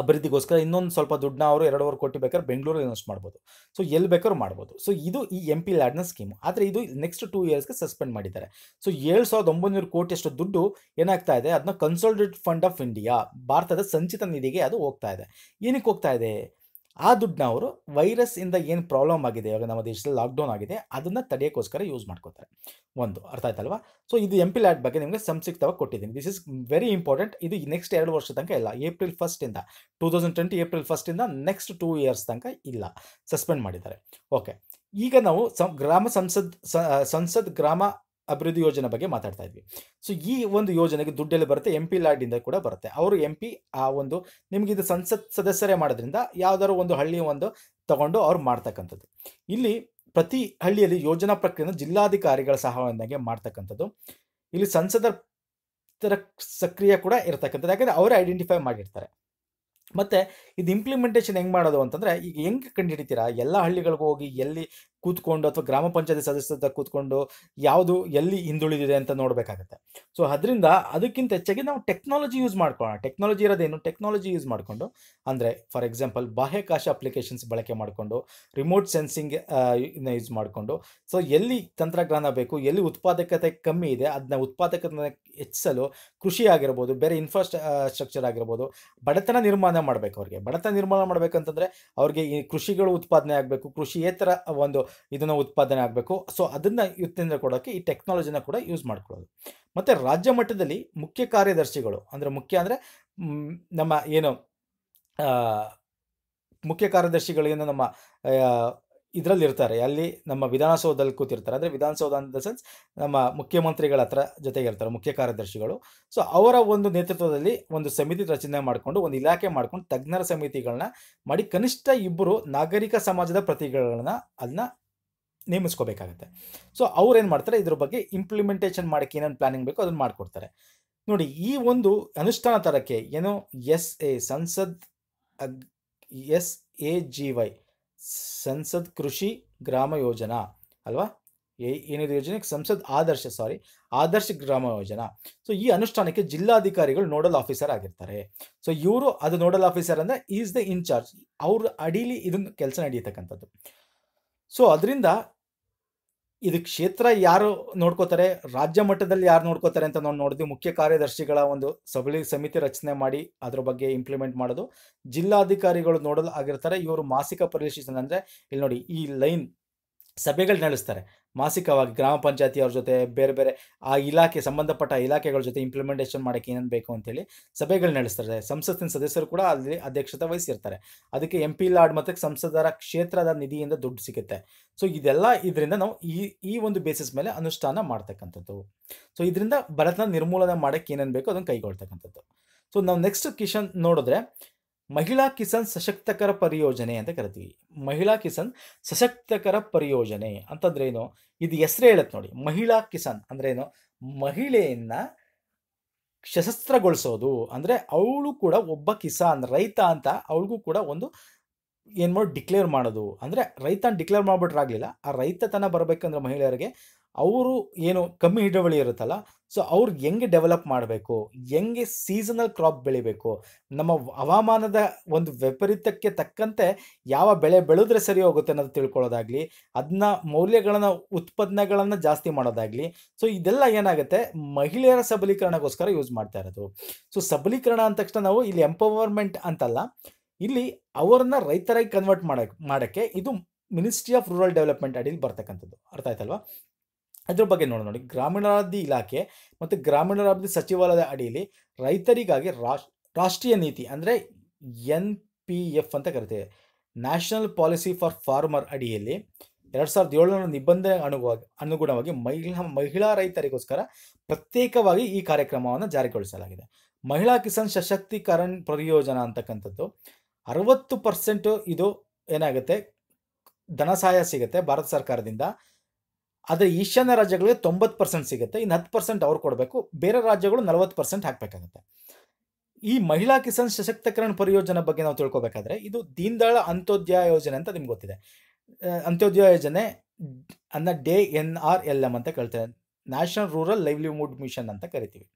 ಅಭಿವೃದ್ಧಿಗೋಸ್ಕರ ಇನ್ನೊಂದು ಸ್ವಲ್ಪ ದುಡ್ಡನ್ನ ಅವರು ಎರಡೂವರೆ ಕೋಟಿ ಬೇಕಾದ್ರೆ ಬೆಂಗಳೂರಲ್ಲಿ ಇನ್ವೆಸ್ಟ್ ಮಾಡ್ಬೋದು ಸೊ ಎಲ್ಲಿ ಬೇಕಾದ್ರೂ ಮಾಡ್ಬೋದು ಸೊ ಇದು ಈ ಎಂ ಪಿ ಲ್ಯಾಡ್ನ ಸ್ಕೀಮ್ ಆದರೆ ಇದು ನೆಕ್ಸ್ಟ್ ಟೂ ಇಯರ್ಸ್ಗೆ ಸಸ್ಪೆಂಡ್ ಮಾಡಿದ್ದಾರೆ ಸೊ ಏಳು ಸಾವಿರದ ಒಂಬೈನೂರು ಕೋಟಿಯಷ್ಟು ದುಡ್ಡು ಏನಾಗ್ತಾ ಇದೆ ಅದನ್ನ ಕನ್ಸಾಲ್ಟೇಟ್ ಫಂಡ್ ಆಫ್ ಇಂಡಿಯಾ ಭಾರತದ ಸಂಚಿತ ನಿಧಿಗೆ ಅದು ಹೋಗ್ತಾ ಇದೆ ಏನಕ್ಕೆ ಹೋಗ್ತಾ ಇದೆ ಆ ದುಡ್ಡನ್ನ ಅವರು ವೈರಸ್ ಇಂದ ಏನು ಪ್ರಾಬ್ಲಮ್ ಆಗಿದೆ ಇವಾಗ ನಮ್ಮ ದೇಶದಲ್ಲಿ ಲಾಕ್ಡೌನ್ ಆಗಿದೆ ಅದನ್ನು ತಡೆಯೋಕ್ಕೋಸ್ಕರ ಯೂಸ್ ಮಾಡ್ಕೋತಾರೆ ಒಂದು ಅರ್ಥ ಆಯ್ತಲ್ವಾ ಸೊ ಇದು ಎಂ ಪಿ ಲ್ಯಾಟ್ ಬಗ್ಗೆ ನಿಮಗೆ ಸಂಸಿಕ್ತವಾಗಿ ಕೊಟ್ಟಿದ್ದೀನಿ ದಿಸ್ ಇಸ್ ವೆರಿ ಇಂಪಾರ್ಟೆಂಟ್ ಇದು ನೆಕ್ಸ್ಟ್ ಎರಡು ವರ್ಷ ತನಕ ಇಲ್ಲ ಏಪ್ರಿಲ್ ಫಸ್ಟಿಂದ ಟೂ ತೌಸಂಡ್ ಟ್ವೆಂಟಿ ಏಪ್ರಿಲ್ ಫಸ್ಟಿಂದ ನೆಕ್ಸ್ಟ್ ಟೂ ಇಯರ್ಸ್ ತನಕ ಇಲ್ಲ ಸಸ್ಪೆಂಡ್ ಮಾಡಿದ್ದಾರೆ ಓಕೆ ಈಗ ನಾವು ಸಂ ಗ್ರಾಮ ಸಂಸದ್ ಸಂಸದ್ ಗ್ರಾಮ ಅಭಿವೃದ್ಧಿ ಯೋಜನೆ ಬಗ್ಗೆ ಮಾತಾಡ್ತಾ ಇದ್ವಿ ಸೊ ಈ ಒಂದು ಯೋಜನೆಗೆ ದುಡ್ಡೆಲ್ಲ ಬರುತ್ತೆ ಎಂ ಪಿ ಇಂದ ಕೂಡ ಬರುತ್ತೆ ಅವರು ಎಂ ಪಿ ಆ ಒಂದು ನಿಮ್ಗೆ ಇದು ಸಂಸತ್ ಸದಸ್ಯರೇ ಮಾಡೋದ್ರಿಂದ ಯಾವ್ದಾದ್ರು ಒಂದು ಹಳ್ಳಿ ಒಂದು ತಗೊಂಡು ಅವ್ರು ಮಾಡ್ತಕ್ಕಂಥದ್ದು ಇಲ್ಲಿ ಪ್ರತಿ ಹಳ್ಳಿಯಲ್ಲಿ ಯೋಜನಾ ಪ್ರಕ್ರಿಯೆ ಜಿಲ್ಲಾಧಿಕಾರಿಗಳ ಸಹಾಯದಿಂದಾಗೆ ಮಾಡ್ತಕ್ಕಂಥದ್ದು ಇಲ್ಲಿ ಸಂಸದರ ಸಕ್ರಿಯ ಕೂಡ ಇರತಕ್ಕಂಥದ್ದು ಯಾಕಂದ್ರೆ ಅವರೇ ಐಡೆಂಟಿಫೈ ಮಾಡಿರ್ತಾರೆ ಮತ್ತು ಇದು ಇಂಪ್ಲಿಮೆಂಟೇಷನ್ ಹೆಂಗೆ ಮಾಡೋದು ಅಂತಂದ್ರೆ ಈಗ ಹೆಂಗೆ ಕಂಡುಹಿಡಿತೀರಾ ಎಲ್ಲ ಹಳ್ಳಿಗಳಿಗೂ ಹೋಗಿ ಎಲ್ಲಿ ಕೂತ್ಕೊಂಡು ಅಥವಾ ಗ್ರಾಮ ಪಂಚಾಯತಿ ಸದಸ್ಯರ ಕೂತ್ಕೊಂಡು ಯಾವುದು ಎಲ್ಲಿ ಹಿಂದುಳಿದಿದೆ ಅಂತ ನೋಡಬೇಕಾಗತ್ತೆ ಸೊ ಅದರಿಂದ ಅದಕ್ಕಿಂತ ಹೆಚ್ಚಾಗಿ ನಾವು ಟೆಕ್ನಾಲಜಿ ಯೂಸ್ ಮಾಡ್ಕೊಳ್ಳೋಣ ಟೆಕ್ನಾಲಜಿ ಇರೋದೇನು ಟೆಕ್ನಾಲಜಿ ಯೂಸ್ ಮಾಡಿಕೊಂಡು ಅಂದರೆ ಫಾರ್ ಎಕ್ಸಾಂಪಲ್ ಬಾಹ್ಯಾಕಾಶ ಅಪ್ಲಿಕೇಶನ್ಸ್ ಬಳಕೆ ಮಾಡಿಕೊಂಡು ರಿಮೋಟ್ ಸೆನ್ಸಿಂಗ್ ಯೂಸ್ ಮಾಡಿಕೊಂಡು ಸೊ ಎಲ್ಲಿ ತಂತ್ರಜ್ಞಾನ ಬೇಕು ಎಲ್ಲಿ ಉತ್ಪಾದಕತೆ ಕಮ್ಮಿ ಇದೆ ಅದನ್ನ ಉತ್ಪಾದಕತೆ ಹೆಚ್ಚಿಸಲು ಕೃಷಿ ಆಗಿರ್ಬೋದು ಬೇರೆ ಇನ್ಫ್ರಾಸ್ಟ್ರಕ್ಚರ್ ಆಗಿರ್ಬೋದು ಬಡತನ ನಿರ್ಮಾಣ ಮಾಡಬೇಕು ಅವ್ರಿಗೆ ಬಡತನ ನಿರ್ಮಾಣ ಮಾಡಬೇಕಂತಂದರೆ ಅವ್ರಿಗೆ ಈ ಕೃಷಿಗಳು ಉತ್ಪಾದನೆ ಆಗಬೇಕು ಕೃಷಿಯೇತರ ಒಂದು ಇದನ್ನು ಉತ್ಪಾದನೆ ಆಗಬೇಕು ಸೊ ಅದನ್ನು ಉತ್ತೇಜನ ಕೊಡೋಕ್ಕೆ ಈ ಟೆಕ್ನಾಲಜಿನ ಕೂಡ ಯೂಸ್ ಮಾಡ್ಕೊಳ್ಳೋದು ಮತ್ತು ರಾಜ್ಯ ಮಟ್ಟದಲ್ಲಿ ಮುಖ್ಯ ಕಾರ್ಯದರ್ಶಿಗಳು ಅಂದರೆ ಮುಖ್ಯ ಅಂದರೆ ನಮ್ಮ ಏನು ಮುಖ್ಯ ಏನು ನಮ್ಮ ಇರ್ತಾರೆ ಅಲ್ಲಿ ನಮ್ಮ ವಿಧಾನಸೌಧದಲ್ಲಿ ಕೂತಿರ್ತಾರೆ ಅಂದರೆ ವಿಧಾನಸೌಧ ಇನ್ ಸೆನ್ಸ್ ನಮ್ಮ ಮುಖ್ಯಮಂತ್ರಿಗಳ ಹತ್ರ ಜೊತೆಗೆ ಇರ್ತಾರೆ ಮುಖ್ಯ ಕಾರ್ಯದರ್ಶಿಗಳು ಸೊ ಅವರ ಒಂದು ನೇತೃತ್ವದಲ್ಲಿ ಒಂದು ಸಮಿತಿ ರಚನೆ ಮಾಡಿಕೊಂಡು ಒಂದು ಇಲಾಖೆ ಮಾಡ್ಕೊಂಡು ತಜ್ಞರ ಸಮಿತಿಗಳನ್ನ ಮಾಡಿ ಕನಿಷ್ಠ ಇಬ್ಬರು ನಾಗರಿಕ ಸಮಾಜದ ಪ್ರತಿಗಳನ್ನ ಅದನ್ನ ನೇಮಿಸ್ಕೋಬೇಕಾಗತ್ತೆ ಸೊ ಅವ್ರು ಏನು ಮಾಡ್ತಾರೆ ಇದ್ರ ಬಗ್ಗೆ ಇಂಪ್ಲಿಮೆಂಟೇಷನ್ ಮಾಡೋಕ್ಕೆ ಏನೇನು ಪ್ಲಾನಿಂಗ್ ಬೇಕೋ ಅದನ್ನು ಮಾಡಿಕೊಡ್ತಾರೆ ನೋಡಿ ಈ ಒಂದು ಅನುಷ್ಠಾನ ತರಕ್ಕೆ ಏನು S A Sansad S A G Y Sansad Krishi Gram ಯೋಜನಾ ಅಲ್ವಾ ಏನಿದೆ ಯೋಜನೆ ಸಂಸದ್ ಆದರ್ಶ ಸಾರಿ ಆದರ್ಶ ಗ್ರಾಮ ಯೋಜನಾ ಸೊ ಈ ಅನುಷ್ಠಾನಕ್ಕೆ ಜಿಲ್ಲಾಧಿಕಾರಿಗಳು ನೋಡಲ್ ಆಫೀಸರ್ ಆಗಿರ್ತಾರೆ ಸೊ ಇವರು ಅದು ನೋಡಲ್ ಆಫೀಸರ್ ಅಂದರೆ ಈಸ್ ದ ಇನ್ಚಾರ್ಜ್ ಅವ್ರ ಅಡೀಲಿ ಇದನ್ನು ಕೆಲಸ ನಡೆಯತಕ್ಕಂಥದ್ದು ಸೊ ಅದರಿಂದ ಇದು ಕ್ಷೇತ್ರ ಯಾರು ನೋಡ್ಕೋತಾರೆ ರಾಜ್ಯ ಮಟ್ಟದಲ್ಲಿ ಯಾರು ನೋಡ್ಕೋತಾರೆ ಅಂತ ನಾವು ನೋಡಿದ್ವಿ ಮುಖ್ಯ ಕಾರ್ಯದರ್ಶಿಗಳ ಒಂದು ಸಬಲಿ ಸಮಿತಿ ರಚನೆ ಮಾಡಿ ಅದರ ಬಗ್ಗೆ ಇಂಪ್ಲಿಮೆಂಟ್ ಮಾಡೋದು ಜಿಲ್ಲಾಧಿಕಾರಿಗಳು ನೋಡಲು ಆಗಿರ್ತಾರೆ ಇವರು ಮಾಸಿಕ ಪರಿಶೀಲನೆ ಅಂದರೆ ಇಲ್ಲಿ ನೋಡಿ ಈ ಲೈನ್ ಸಭೆಗಳು ನಡೆಸ್ತಾರೆ ಮಾಸಿಕವಾಗಿ ಗ್ರಾಮ ಪಂಚಾಯತಿಯವ್ರ ಜೊತೆ ಬೇರೆ ಬೇರೆ ಆ ಇಲಾಖೆ ಸಂಬಂಧಪಟ್ಟ ಇಲಾಖೆಗಳ ಜೊತೆ ಇಂಪ್ಲಿಮೆಂಟೇಷನ್ ಮಾಡೋಕ್ಕೆ ಏನೇನು ಬೇಕು ಅಂತೇಳಿ ಸಭೆಗಳು ನಡೆಸ್ತಾರೆ ಸಂಸತ್ತಿನ ಸದಸ್ಯರು ಕೂಡ ಅಲ್ಲಿ ಅಧ್ಯಕ್ಷತೆ ವಹಿಸಿರ್ತಾರೆ ಅದಕ್ಕೆ ಎಂ ಪಿ ಲಾಡ್ ಮತ್ತು ಸಂಸದರ ಕ್ಷೇತ್ರದ ನಿಧಿಯಿಂದ ದುಡ್ಡು ಸಿಗುತ್ತೆ ಸೊ ಇದೆಲ್ಲ ಇದರಿಂದ ನಾವು ಈ ಈ ಒಂದು ಬೇಸಿಸ್ ಮೇಲೆ ಅನುಷ್ಠಾನ ಮಾಡ್ತಕ್ಕಂಥದ್ದು ಸೊ ಇದರಿಂದ ಬಡತನ ನಿರ್ಮೂಲನೆ ಮಾಡೋಕ್ಕೆ ಏನೇನು ಬೇಕೋ ಅದನ್ನು ಕೈಗೊಳ್ತಕ್ಕಂಥದ್ದು ಸೊ ನಾವು ನೆಕ್ಸ್ಟ್ ಕಿಶನ್ ನೋಡಿದ್ರೆ ಮಹಿಳಾ ಕಿಸಾನ್ ಸಶಕ್ತಕರ ಪರಿಯೋಜನೆ ಅಂತ ಕರಿತೀವಿ ಮಹಿಳಾ ಕಿಸಾನ್ ಸಶಕ್ತಕರ ಪರಿಯೋಜನೆ ಅಂತಂದ್ರೇನು ಇದು ಹೆಸರೇ ಹೇಳುತ್ತೆ ನೋಡಿ ಮಹಿಳಾ ಕಿಸಾನ್ ಏನು ಮಹಿಳೆಯನ್ನ ಸಶಸ್ತ್ರಗೊಳಿಸೋದು ಅಂದರೆ ಅವಳು ಕೂಡ ಒಬ್ಬ ಕಿಸಾನ್ ರೈತ ಅಂತ ಅವಳಿಗೂ ಕೂಡ ಒಂದು ಏನು ಮಾಡಿ ಡಿಕ್ಲೇರ್ ಮಾಡೋದು ಅಂದರೆ ರೈತನ ಡಿಕ್ಲೇರ್ ಮಾಡಿಬಿಟ್ರಾಗಲಿಲ್ಲ ಆ ರೈತತನ ಬರಬೇಕಂದ್ರೆ ಮಹಿಳೆಯರಿಗೆ ಅವರು ಏನು ಕಮ್ಮಿ ಹಿಡುವಳಿ ಇರುತ್ತಲ್ಲ ಸೊ ಅವ್ರು ಹೆಂಗೆ ಡೆವಲಪ್ ಮಾಡಬೇಕು ಹೆಂಗೆ ಸೀಸನಲ್ ಕ್ರಾಪ್ ಬೆಳಿಬೇಕು ನಮ್ಮ ಹವಾಮಾನದ ಒಂದು ವಿಪರೀತಕ್ಕೆ ತಕ್ಕಂತೆ ಯಾವ ಬೆಳೆ ಬೆಳೆದ್ರೆ ಸರಿ ಹೋಗುತ್ತೆ ಅನ್ನೋದು ತಿಳ್ಕೊಳ್ಳೋದಾಗಲಿ ಅದನ್ನ ಮೌಲ್ಯಗಳನ್ನು ಉತ್ಪನ್ನಗಳನ್ನು ಜಾಸ್ತಿ ಮಾಡೋದಾಗಲಿ ಸೊ ಇದೆಲ್ಲ ಏನಾಗುತ್ತೆ ಮಹಿಳೆಯರ ಸಬಲೀಕರಣಕ್ಕೋಸ್ಕರ ಯೂಸ್ ಮಾಡ್ತಾ ಇರೋದು ಸೊ ಸಬಲೀಕರಣ ಅಂದ ತಕ್ಷಣ ನಾವು ಇಲ್ಲಿ ಎಂಪವರ್ಮೆಂಟ್ ಅಂತಲ್ಲ ಇಲ್ಲಿ ಅವರನ್ನ ರೈತರಾಗಿ ಕನ್ವರ್ಟ್ ಮಾಡಕ್ಕೆ ಮಾಡೋಕ್ಕೆ ಇದು ಮಿನಿಸ್ಟ್ರಿ ಆಫ್ ರೂರಲ್ ಡೆವಲಪ್ಮೆಂಟ್ ಅಡಿಯಲ್ಲಿ ಬರ್ತಕ್ಕಂಥದ್ದು ಅರ್ಥ ಆಯ್ತಲ್ವಾ ಅದ್ರ ಬಗ್ಗೆ ನೋಡಿ ನೋಡಿ ಗ್ರಾಮೀಣಾಭಿವೃದ್ಧಿ ಇಲಾಖೆ ಮತ್ತು ಗ್ರಾಮೀಣಾಭಿವೃದ್ಧಿ ಸಚಿವಾಲಯದ ಅಡಿಯಲ್ಲಿ ರೈತರಿಗಾಗಿ ರಾಷ್ಟ್ರೀಯ ನೀತಿ ಅಂದರೆ ಎನ್ ಪಿ ಎಫ್ ಅಂತ ಕರಿತೇವೆ ನ್ಯಾಷನಲ್ ಪಾಲಿಸಿ ಫಾರ್ ಫಾರ್ಮರ್ ಅಡಿಯಲ್ಲಿ ಎರಡು ಸಾವಿರದ ಏಳುನೂರ ನಿಬಂಧನೆ ಅನುಗುವಾಗಿ ಅನುಗುಣವಾಗಿ ಮಹಿಳಾ ಮಹಿಳಾ ರೈತರಿಗೋಸ್ಕರ ಪ್ರತ್ಯೇಕವಾಗಿ ಈ ಕಾರ್ಯಕ್ರಮವನ್ನು ಜಾರಿಗೊಳಿಸಲಾಗಿದೆ ಮಹಿಳಾ ಕಿಸಾನ್ ಸಶಕ್ತೀಕರಣ ಪ್ರಯೋಜನ ಅಂತಕ್ಕಂಥದ್ದು ಅರವತ್ತು ಪರ್ಸೆಂಟು ಇದು ಏನಾಗುತ್ತೆ ಧನ ಸಹಾಯ ಸಿಗುತ್ತೆ ಭಾರತ ಸರ್ಕಾರದಿಂದ ಆದರೆ ಈಶಾನ್ಯ ರಾಜ್ಯಗಳಿಗೆ ತೊಂಬತ್ತು ಪರ್ಸೆಂಟ್ ಸಿಗುತ್ತೆ ಇನ್ನು ಹತ್ತು ಪರ್ಸೆಂಟ್ ಅವ್ರು ಕೊಡಬೇಕು ಬೇರೆ ರಾಜ್ಯಗಳು ನಲವತ್ತು ಪರ್ಸೆಂಟ್ ಹಾಕಬೇಕಾಗುತ್ತೆ ಈ ಮಹಿಳಾ ಕಿಸಾನ್ ಸಶಕ್ತೀಕರಣ ಪರಿಯೋಜನೆ ಬಗ್ಗೆ ನಾವು ತಿಳ್ಕೊಬೇಕಾದ್ರೆ ಇದು ದಯಾಳ ಅಂತ್ಯೋದಯ ಯೋಜನೆ ಅಂತ ನಿಮ್ಗೆ ಗೊತ್ತಿದೆ ಅಂತ್ಯೋದಯ ಯೋಜನೆ ಅನ್ನ DAY N R L M ಅಂತ ಕೇಳ್ತಾರೆ ನ್ಯಾಷನಲ್ ರೂರಲ್ ಲೈವ್ಲಿಹುಡ್ ಮಿಷನ್ ಅಂತ ಕರಿತೀವಿ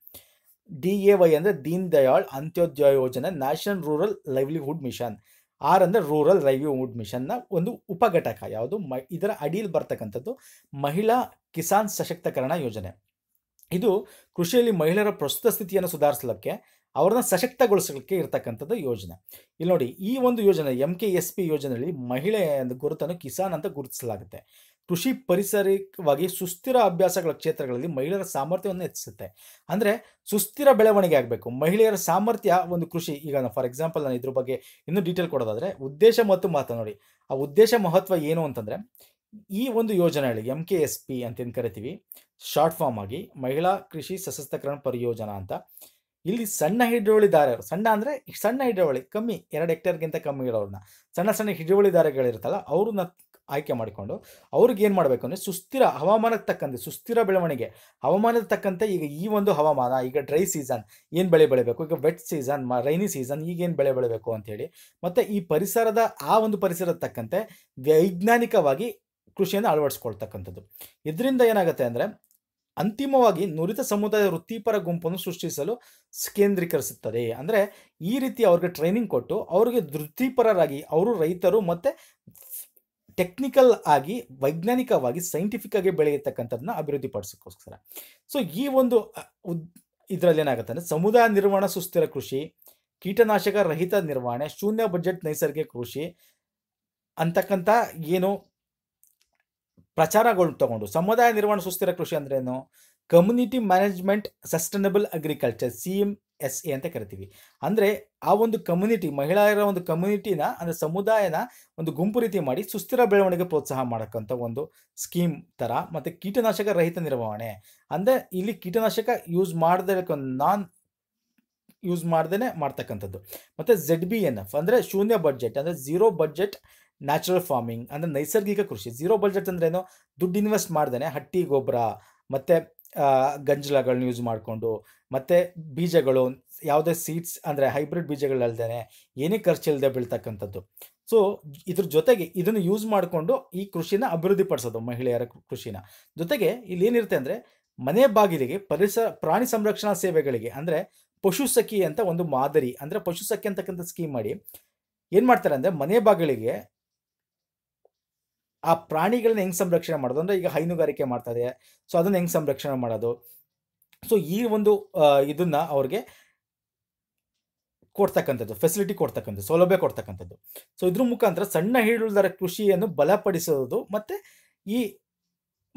ಡಿ ಎ ವೈ ಅಂದರೆ ದೀನ್ ದಯಾಳ್ ಅಂತ್ಯೋದಯ ಯೋಜನೆ national rural livelihood mission R ಅಂದರೆ ರೂರಲ್ ಲೈವ್ಲಿಹುಡ್ ಮಿಷನ್ನ ಒಂದು ಉಪಘಟಕ ಯಾವುದು ಮ ಇದರ ಅಡಿಯಲ್ಲಿ ಬರ್ತಕ್ಕಂಥದ್ದು ಮಹಿಳಾ ಕಿಸಾನ್ ಸಶಕ್ತಕರಣ ಯೋಜನೆ ಇದು ಕೃಷಿಯಲ್ಲಿ ಮಹಿಳೆಯರ ಪ್ರಸ್ತುತ ಸ್ಥಿತಿಯನ್ನು ಸುಧಾರಿಸಲಿಕ್ಕೆ ಅವ್ರನ್ನ ಸಶಕ್ತಗೊಳಿಸಲಿಕ್ಕೆ ಇರತಕ್ಕಂಥದ್ದು ಯೋಜನೆ ಇಲ್ಲಿ ನೋಡಿ ಈ ಒಂದು ಯೋಜನೆ ಎಂ ಕೆ ಎಸ್ ಪಿ ಯೋಜನೆಯಲ್ಲಿ ಮಹಿಳೆಯ ಗುರುತನ್ನು ಕಿಸಾನ್ ಅಂತ ಗುರುತಿಸಲಾಗುತ್ತೆ ಕೃಷಿ ಪರಿಸರವಾಗಿ ಸುಸ್ಥಿರ ಅಭ್ಯಾಸಗಳ ಕ್ಷೇತ್ರಗಳಲ್ಲಿ ಮಹಿಳೆಯರ ಸಾಮರ್ಥ್ಯವನ್ನು ಹೆಚ್ಚಿಸುತ್ತೆ ಅಂದರೆ ಸುಸ್ಥಿರ ಬೆಳವಣಿಗೆ ಆಗಬೇಕು ಮಹಿಳೆಯರ ಸಾಮರ್ಥ್ಯ ಒಂದು ಕೃಷಿ ಈಗ ನಾನು ಫಾರ್ ಎಕ್ಸಾಂಪಲ್ ನಾನು ಇದ್ರ ಬಗ್ಗೆ ಇನ್ನೂ ಡೀಟೇಲ್ ಕೊಡೋದಾದರೆ ಉದ್ದೇಶ ಮತ್ತು ಮಹತ್ವ ನೋಡಿ ಆ ಉದ್ದೇಶ ಮಹತ್ವ ಏನು ಅಂತಂದರೆ ಈ ಒಂದು ಹೇಳಿ ಎಮ್ ಕೆ ಎಸ್ ಪಿ ಅಂತೇನು ಕರಿತೀವಿ ಶಾರ್ಟ್ ಫಾರ್ಮ್ ಆಗಿ ಮಹಿಳಾ ಕೃಷಿ ಸಶಸ್ತ್ರಕರಣ ಪರಿಯೋಜನಾ ಅಂತ ಇಲ್ಲಿ ಸಣ್ಣ ಹಿಡುವಳಿದಾರರು ಸಣ್ಣ ಅಂದರೆ ಸಣ್ಣ ಹಿಡುವಳಿ ಕಮ್ಮಿ ಎರಡು ಹೆಕ್ಟೇರ್ಗಿಂತ ಕಮ್ಮಿ ಇರೋರನ್ನ ಸಣ್ಣ ಸಣ್ಣ ಹಿಡುವಳಿದಾರಗಳಿರುತ್ತಲ್ಲ ಅವ್ರನ್ನ ಆಯ್ಕೆ ಮಾಡಿಕೊಂಡು ಅವ್ರಿಗೆ ಏನು ಮಾಡಬೇಕು ಅಂದರೆ ಸುಸ್ಥಿರ ಹವಾಮಾನಕ್ಕೆ ತಕ್ಕಂತೆ ಸುಸ್ಥಿರ ಬೆಳವಣಿಗೆ ಹವಾಮಾನದ ತಕ್ಕಂತೆ ಈಗ ಈ ಒಂದು ಹವಾಮಾನ ಈಗ ಡ್ರೈ ಸೀಸನ್ ಏನು ಬೆಳೆ ಬೆಳಿಬೇಕು ಈಗ ವೆಟ್ ಸೀಸನ್ ಮ ರೈನಿ ಸೀಸನ್ ಈಗೇನು ಬೆಳೆ ಬೆಳಿಬೇಕು ಅಂಥೇಳಿ ಮತ್ತು ಈ ಪರಿಸರದ ಆ ಒಂದು ಪರಿಸರದ ತಕ್ಕಂತೆ ವೈಜ್ಞಾನಿಕವಾಗಿ ಕೃಷಿಯನ್ನು ಅಳವಡಿಸ್ಕೊಳ್ತಕ್ಕಂಥದ್ದು ಇದರಿಂದ ಏನಾಗುತ್ತೆ ಅಂದರೆ ಅಂತಿಮವಾಗಿ ನುರಿತ ಸಮುದಾಯ ವೃತ್ತಿಪರ ಗುಂಪನ್ನು ಸೃಷ್ಟಿಸಲು ಕೇಂದ್ರೀಕರಿಸುತ್ತದೆ ಅಂದರೆ ಈ ರೀತಿ ಅವ್ರಿಗೆ ಟ್ರೈನಿಂಗ್ ಕೊಟ್ಟು ಅವ್ರಿಗೆ ವೃತ್ತಿಪರರಾಗಿ ಅವರು ರೈತರು ಮತ್ತು ಟೆಕ್ನಿಕಲ್ ಆಗಿ ವೈಜ್ಞಾನಿಕವಾಗಿ ಸೈಂಟಿಫಿಕ್ ಆಗಿ ಬೆಳೆಯತಕ್ಕಂಥದ್ದನ್ನ ಅಭಿವೃದ್ಧಿ ಪಡಿಸಕ್ಕೋಸ್ಕರ ಸೊ ಈ ಒಂದು ಇದರಲ್ಲಿ ಏನಾಗುತ್ತೆ ಅಂದ್ರೆ ಸಮುದಾಯ ನಿರ್ವಹಣಾ ಸುಸ್ಥಿರ ಕೃಷಿ ಕೀಟನಾಶಕ ರಹಿತ ನಿರ್ವಹಣೆ ಶೂನ್ಯ ಬಜೆಟ್ ನೈಸರ್ಗಿಕ ಕೃಷಿ ಅಂತಕ್ಕಂಥ ಏನು ಪ್ರಚಾರಗಳು ತಗೊಂಡು ಸಮುದಾಯ ನಿರ್ವಹಣಾ ಸುಸ್ಥಿರ ಕೃಷಿ ಏನು community management sustainable agriculture C M S A ಅಂತ ಕರಿತೀವಿ ಅಂದರೆ ಆ ಒಂದು ಕಮ್ಯುನಿಟಿ ಮಹಿಳೆಯರ ಒಂದು ಕಮ್ಯುನಿಟಿನ ಅಂದರೆ ಸಮುದಾಯನ ಒಂದು ಗುಂಪು ರೀತಿ ಮಾಡಿ ಸುಸ್ಥಿರ ಬೆಳವಣಿಗೆ ಪ್ರೋತ್ಸಾಹ ಮಾಡೋಕ್ಕಂಥ ಒಂದು ಸ್ಕೀಮ್ ಥರ ಮತ್ತು ಕೀಟನಾಶಕ ರಹಿತ ನಿರ್ವಹಣೆ ಅಂದರೆ ಇಲ್ಲಿ ಕೀಟನಾಶಕ ಯೂಸ್ ಮಾಡದೇ ನಾನ್ ಯೂಸ್ ಮಾಡ್ದೇ ಮಾಡ್ತಕ್ಕಂಥದ್ದು ಮತ್ತು ಝೆಡ್ ಬಿ ಎನ್ ಎಫ್ ಅಂದರೆ ಶೂನ್ಯ ಬಡ್ಜೆಟ್ ಅಂದರೆ ಝೀರೋ ಬಡ್ಜೆಟ್ ನ್ಯಾಚುರಲ್ ಫಾರ್ಮಿಂಗ್ ಅಂದರೆ ನೈಸರ್ಗಿಕ ಕೃಷಿ ಝೀರೋ ಬಡ್ಜೆಟ್ ಅಂದ್ರೇನು ದುಡ್ಡು ಇನ್ವೆಸ್ಟ್ ಮಾಡ್ದೇ ಹಟ್ಟಿ ಗೊಬ್ಬರ ಮತ್ತು ಗಂಜಲಗಳನ್ನ ಯೂಸ್ ಮಾಡಿಕೊಂಡು ಮತ್ತು ಬೀಜಗಳು ಯಾವುದೇ ಸೀಡ್ಸ್ ಅಂದರೆ ಹೈಬ್ರಿಡ್ ಬೀಜಗಳಲ್ಲದೇ ಏನೇ ಖರ್ಚಿಲ್ಲದೆ ಬೀಳ್ತಕ್ಕಂಥದ್ದು ಸೊ ಇದ್ರ ಜೊತೆಗೆ ಇದನ್ನು ಯೂಸ್ ಮಾಡಿಕೊಂಡು ಈ ಕೃಷಿನ ಅಭಿವೃದ್ಧಿಪಡಿಸೋದು ಮಹಿಳೆಯರ ಕೃಷಿನ ಜೊತೆಗೆ ಇಲ್ಲಿ ಏನಿರುತ್ತೆ ಅಂದರೆ ಮನೆ ಬಾಗಿಲಿಗೆ ಪರಿಸರ ಪ್ರಾಣಿ ಸಂರಕ್ಷಣಾ ಸೇವೆಗಳಿಗೆ ಅಂದರೆ ಪಶು ಸಖಿ ಅಂತ ಒಂದು ಮಾದರಿ ಅಂದರೆ ಪಶು ಸಖಿ ಅಂತಕ್ಕಂಥ ಸ್ಕೀಮ್ ಮಾಡಿ ಏನು ಮಾಡ್ತಾರೆ ಅಂದರೆ ಮನೆ ಬಾಗಿಲಿಗೆ ಆ ಪ್ರಾಣಿಗಳನ್ನ ಹೆಂಗೆ ಸಂರಕ್ಷಣೆ ಮಾಡೋದು ಅಂದರೆ ಈಗ ಹೈನುಗಾರಿಕೆ ಮಾಡ್ತಾರೆ ಸೊ ಅದನ್ನು ಹೆಂಗೆ ಸಂರಕ್ಷಣೆ ಮಾಡೋದು ಸೊ ಈ ಒಂದು ಇದನ್ನ ಅವ್ರಿಗೆ ಕೊಡ್ತಕ್ಕಂಥದ್ದು ಫೆಸಿಲಿಟಿ ಕೊಡ್ತಕ್ಕಂಥದ್ದು ಸೌಲಭ್ಯ ಕೊಡ್ತಕ್ಕಂಥದ್ದು ಸೊ ಇದ್ರ ಮುಖಾಂತರ ಸಣ್ಣ ಹಿಡುಳ್ದರ ಕೃಷಿಯನ್ನು ಬಲಪಡಿಸೋದು ಮತ್ತು ಈ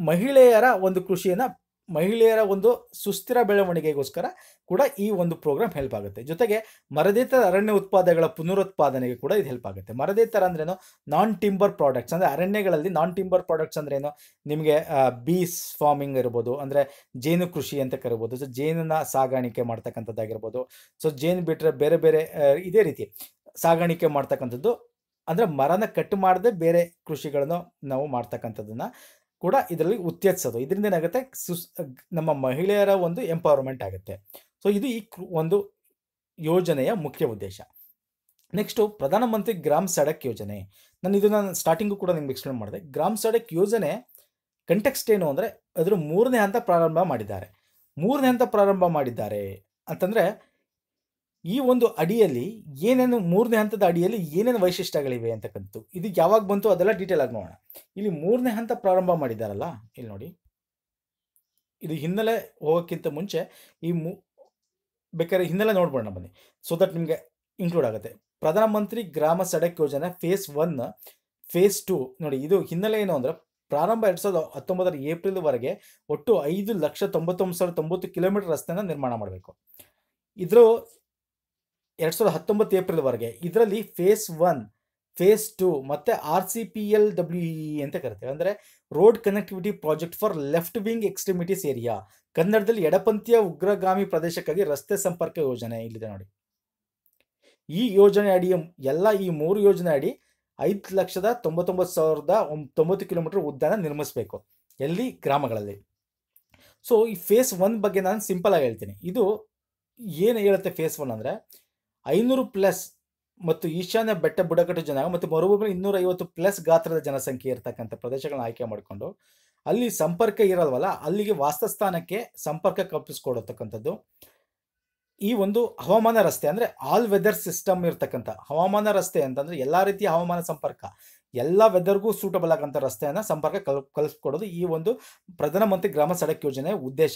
ಮಹಿಳೆಯರ ಒಂದು ಕೃಷಿಯನ್ನು ಮಹಿಳೆಯರ ಒಂದು ಸುಸ್ಥಿರ ಬೆಳವಣಿಗೆಗೋಸ್ಕರ ಕೂಡ ಈ ಒಂದು ಪ್ರೋಗ್ರಾಮ್ ಹೆಲ್ಪ್ ಆಗುತ್ತೆ ಜೊತೆಗೆ ಮರದೇತರ ಅರಣ್ಯ ಉತ್ಪಾದನೆಗಳ ಪುನರುತ್ಪಾದನೆಗೆ ಕೂಡ ಇದು ಹೆಲ್ಪ್ ಆಗುತ್ತೆ ಮರದೇತರ ಅಂದ್ರೇನು ನಾನ್ ಟಿಂಬರ್ ಪ್ರಾಡಕ್ಟ್ಸ್ ಅಂದರೆ ಅರಣ್ಯಗಳಲ್ಲಿ ನಾನ್ ಟಿಂಬರ್ ಪ್ರಾಡಕ್ಟ್ಸ್ ಅಂದ್ರೇನು ನಿಮಗೆ ಬೀಸ್ ಫಾರ್ಮಿಂಗ್ ಇರ್ಬೋದು ಅಂದರೆ ಜೇನು ಕೃಷಿ ಅಂತ ಕರಿಬೋದು ಸೊ ಜೇನನ್ನ ಸಾಗಾಣಿಕೆ ಮಾಡ್ತಕ್ಕಂಥದ್ದಾಗಿರ್ಬೋದು ಸೊ ಜೇನು ಬಿಟ್ಟರೆ ಬೇರೆ ಬೇರೆ ಇದೇ ರೀತಿ ಸಾಗಾಣಿಕೆ ಮಾಡ್ತಕ್ಕಂಥದ್ದು ಅಂದರೆ ಮರನ ಕಟ್ ಮಾಡದೆ ಬೇರೆ ಕೃಷಿಗಳನ್ನು ನಾವು ಮಾಡ್ತಕ್ಕಂಥದ್ದನ್ನು ಕೂಡ ಇದರಲ್ಲಿ ಉತ್ತೇಜಿಸೋದು ಇದರಿಂದ ಏನಾಗುತ್ತೆ ಸುಸ್ ನಮ್ಮ ಮಹಿಳೆಯರ ಒಂದು ಎಂಪವರ್ಮೆಂಟ್ ಆಗುತ್ತೆ ಸೊ ಇದು ಈ ಒಂದು ಯೋಜನೆಯ ಮುಖ್ಯ ಉದ್ದೇಶ ನೆಕ್ಸ್ಟು ಪ್ರಧಾನಮಂತ್ರಿ ಗ್ರಾಮ ಸಡಕ್ ಯೋಜನೆ ನಾನು ಇದು ನಾನು ಸ್ಟಾರ್ಟಿಂಗು ಕೂಡ ನಿಮ್ಗೆ ಎಕ್ಸ್ಪ್ಲೇನ್ ಮಾಡಿದೆ ಗ್ರಾಮ ಸಡಕ್ ಯೋಜನೆ ಕಂಟೆಕ್ಸ್ಟ್ ಏನು ಅಂದರೆ ಅದರ ಮೂರನೇ ಹಂತ ಪ್ರಾರಂಭ ಮಾಡಿದ್ದಾರೆ ಮೂರನೇ ಹಂತ ಪ್ರಾರಂಭ ಮಾಡಿದ್ದಾರೆ ಅಂತಂದರೆ ಈ ಒಂದು ಅಡಿಯಲ್ಲಿ ಏನೇನು ಮೂರನೇ ಹಂತದ ಅಡಿಯಲ್ಲಿ ಏನೇನು ವೈಶಿಷ್ಟ್ಯಗಳಿವೆ ಅಂತಕ್ಕಂಥದ್ದು ಇದು ಯಾವಾಗ ಬಂತು ಅದೆಲ್ಲ ಡೀಟೇಲ್ ಆಗಿ ನೋಡೋಣ ಇಲ್ಲಿ ಮೂರನೇ ಹಂತ ಪ್ರಾರಂಭ ಮಾಡಿದಾರಲ್ಲ ಇಲ್ಲಿ ನೋಡಿ ಇದು ಹಿನ್ನೆಲೆ ಹೋಗೋಕ್ಕಿಂತ ಮುಂಚೆ ಈ ಮೂ ಬೇಕಾದ್ರೆ ಹಿನ್ನೆಲೆ ನೋಡ್ಬೋಣ ಬನ್ನಿ ಸೊ ದಟ್ ನಿಮಗೆ ಇನ್ಕ್ಲೂಡ್ ಆಗುತ್ತೆ ಪ್ರಧಾನಮಂತ್ರಿ ಗ್ರಾಮ ಸಡಕ್ ಯೋಜನೆ ಫೇಸ್ ಒನ್ ಫೇಸ್ ಟು ನೋಡಿ ಇದು ಹಿನ್ನೆಲೆ ಏನು ಅಂದರೆ ಪ್ರಾರಂಭ ಎರಡು ಸಾವಿರದ ಹತ್ತೊಂಬತ್ತರ ಏಪ್ರಿಲ್ವರೆಗೆ ಒಟ್ಟು ಐದು ಲಕ್ಷ ತೊಂಬತ್ತೊಂಬತ್ತು ಸಾವಿರದ ತೊಂಬತ್ತು ಕಿಲೋಮೀಟರ್ ರಸ್ತೆಯನ್ನು ನಿರ್ಮಾಣ ಮಾಡಬೇಕು ಇದ್ರ ಎರಡು ಸಾವಿರದ ಹತ್ತೊಂಬತ್ತು ಏಪ್ರಿಲ್ವರೆಗೆ ಇದರಲ್ಲಿ ಫೇಸ್ ಒನ್ ಫೇಸ್ ಟು ಮತ್ತು R C P L W E e e ಅಂತ ಕರಿತೇವೆ ಅಂದರೆ road connectivity project for left wing extremities area ಕನ್ನಡದಲ್ಲಿ ಎಡಪಂಥೀಯ ಉಗ್ರಗಾಮಿ ಪ್ರದೇಶಕ್ಕಾಗಿ ರಸ್ತೆ ಸಂಪರ್ಕ ಯೋಜನೆ ಇಲ್ಲಿದೆ ನೋಡಿ ಈ ಯೋಜನೆ ಅಡಿ ಎಲ್ಲ ಈ ಮೂರು ಯೋಜನೆ ಅಡಿ ಐದು ಲಕ್ಷದ ತೊಂಬತ್ತೊಂಬತ್ತು ಸಾವಿರದ ತೊಂಬತ್ತು ಕಿಲೋಮೀಟರ್ ಉದ್ಯಾನ ನಿರ್ಮಿಸಬೇಕು ಎಲ್ಲಿ ಗ್ರಾಮಗಳಲ್ಲಿ ಸೊ ಈ ಫೇಸ್ ಒನ್ ಬಗ್ಗೆ ನಾನು ಸಿಂಪಲ್ ಆಗಿ ಹೇಳ್ತೀನಿ ಇದು ಏನು ಹೇಳುತ್ತೆ ಫೇಸ್ ಒನ್ ಅಂದರೆ ಐನೂರು ಪ್ಲಸ್ ಮತ್ತು ಈಶಾನ್ಯ ಬೆಟ್ಟ ಬುಡಕಟ್ಟು ಜನ ಮತ್ತು ಮರುಭೂಮಿಯಲ್ಲಿ ಐವತ್ತು ಪ್ಲಸ್ ಗಾತ್ರದ ಜನಸಂಖ್ಯೆ ಇರತಕ್ಕಂಥ ಪ್ರದೇಶಗಳನ್ನ ಆಯ್ಕೆ ಮಾಡಿಕೊಂಡು ಅಲ್ಲಿ ಸಂಪರ್ಕ ಇರಲ್ವಲ್ಲ ಅಲ್ಲಿಗೆ ವಾಸ್ತಸ್ಥಾನಕ್ಕೆ ಸಂಪರ್ಕ ಕಲ್ಪಿಸಿಕೊಡತಕ್ಕಂಥದ್ದು ಈ ಒಂದು ಹವಾಮಾನ ರಸ್ತೆ ಅಂದರೆ ಆಲ್ ವೆದರ್ ಸಿಸ್ಟಮ್ ಇರತಕ್ಕಂಥ ಹವಾಮಾನ ರಸ್ತೆ ಅಂತಂದರೆ ಎಲ್ಲ ರೀತಿಯ ಹವಾಮಾನ ಸಂಪರ್ಕ ಎಲ್ಲ ವೆದರ್ಗೂ ಸೂಟಬಲ್ ಆಗಂಥ ರಸ್ತೆಯನ್ನು ಸಂಪರ್ಕ ಕಲ್ ಈ ಒಂದು ಪ್ರಧಾನಮಂತ್ರಿ ಗ್ರಾಮ ಸಡಕ್ ಯೋಜನೆಯ ಉದ್ದೇಶ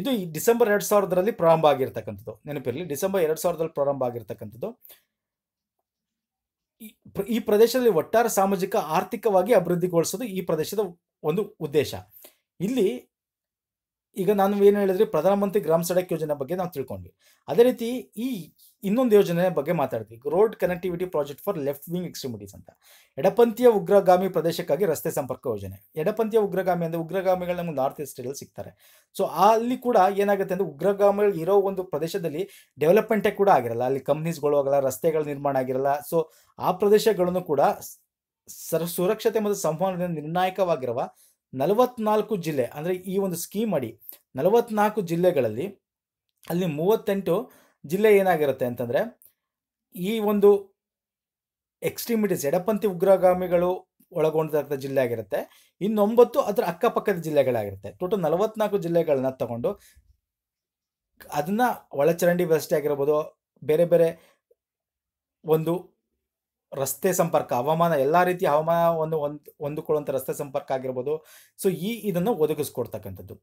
ಇದು ಈ ಡಿಸೆಂಬರ್ ಎರಡು ಸಾವಿರದಲ್ಲಿ ಪ್ರಾರಂಭ ಆಗಿರ್ತಕ್ಕಂಥದ್ದು ನೆನಪಿರಲಿ ಡಿಸೆಂಬರ್ ಎರಡು ಸಾವಿರದಲ್ಲಿ ಪ್ರಾರಂಭ ಆಗಿರ್ತಕ್ಕಂಥದ್ದು ಈ ಪ್ರದೇಶದಲ್ಲಿ ಒಟ್ಟಾರೆ ಸಾಮಾಜಿಕ ಆರ್ಥಿಕವಾಗಿ ಅಭಿವೃದ್ಧಿಗೊಳಿಸೋದು ಈ ಪ್ರದೇಶದ ಒಂದು ಉದ್ದೇಶ ಇಲ್ಲಿ ಈಗ ನಾನು ಏನು ಹೇಳಿದ್ರೆ ಪ್ರಧಾನಮಂತ್ರಿ ಗ್ರಾಮ ಸಡಕ್ ಯೋಜನೆ ಬಗ್ಗೆ ನಾವು ತಿಳ್ಕೊಂಡ್ವಿ ಅದೇ ರೀತಿ ಈ ಇನ್ನೊಂದು ಯೋಜನೆ ಬಗ್ಗೆ ಮಾತಾಡ್ತೀವಿ road connectivity project for left wing extremities ಅಂತ ಎಡಪಂಥೀಯ ಉಗ್ರಗಾಮಿ ಪ್ರದೇಶಕ್ಕಾಗಿ ರಸ್ತೆ ಸಂಪರ್ಕ ಯೋಜನೆ ಎಡಪಂಥೀಯ ಉಗ್ರಗಾಮಿ ಅಂದರೆ ಉಗ್ರಗಾಮಿಗಳು ನಮಗೆ ನಾರ್ತ್ ಈಸ್ಟಲ್ಲಿ ಸಿಗ್ತಾರೆ ಸೊ ಅಲ್ಲಿ ಕೂಡ ಏನಾಗುತ್ತೆ ಅಂದರೆ ಉಗ್ರಗಾಮಿಗಳು ಇರೋ ಒಂದು ಪ್ರದೇಶದಲ್ಲಿ ಡೆವಲಪ್ಮೆಂಟೇ ಕೂಡ ಆಗಿರಲ್ಲ ಅಲ್ಲಿ ಕಂಪ್ನೀಸ್ಗಳು ಹೋಗಲ್ಲ ರಸ್ತೆಗಳು ನಿರ್ಮಾಣ ಆಗಿರಲ್ಲ ಸೊ ಆ ಪ್ರದೇಶಗಳನ್ನು ಕೂಡ ಸರ್ ಸುರಕ್ಷತೆ ಮತ್ತು ಸಂವಹನದಿಂದ ನಿರ್ಣಾಯಕವಾಗಿರುವ ನಲವತ್ನಾಲ್ಕು ಜಿಲ್ಲೆ ಅಂದರೆ ಈ ಒಂದು ಸ್ಕೀಮ್ ಅಡಿ ನಲವತ್ನಾಲ್ಕು ಜಿಲ್ಲೆಗಳಲ್ಲಿ ಅಲ್ಲಿ ಮೂವತ್ತೆಂಟು ಜಿಲ್ಲೆ ಏನಾಗಿರುತ್ತೆ ಅಂತಂದರೆ ಈ ಒಂದು ಎಕ್ಸ್ಟ್ರೀಮಿಟೀಸ್ ಎಡಪಂಥಿ ಉಗ್ರಗಾಮಿಗಳು ಒಳಗೊಂಡಿರ್ತಕ್ಕಂಥ ಜಿಲ್ಲೆ ಆಗಿರುತ್ತೆ ಇನ್ನೊಂಬತ್ತು ಅದರ ಅಕ್ಕಪಕ್ಕದ ಜಿಲ್ಲೆಗಳಾಗಿರುತ್ತೆ ಟೋಟಲ್ ನಲವತ್ನಾಲ್ಕು ಜಿಲ್ಲೆಗಳನ್ನ ತಗೊಂಡು ಅದನ್ನ ಒಳಚರಂಡಿ ವ್ಯವಸ್ಥೆ ಆಗಿರ್ಬೋದು ಬೇರೆ ಬೇರೆ ಒಂದು ರಸ್ತೆ ಸಂಪರ್ಕ ಹವಾಮಾನ ಎಲ್ಲ ರೀತಿಯ ಹವಾಮಾನವನ್ನು ಒಂದು ಹೊಂದಿಕೊಳ್ಳುವಂಥ ರಸ್ತೆ ಸಂಪರ್ಕ ಆಗಿರ್ಬೋದು ಸೊ ಈ ಇದನ್ನು ಒದಗಿಸ್ಕೊಡ್ತಕ್ಕಂಥದ್ದು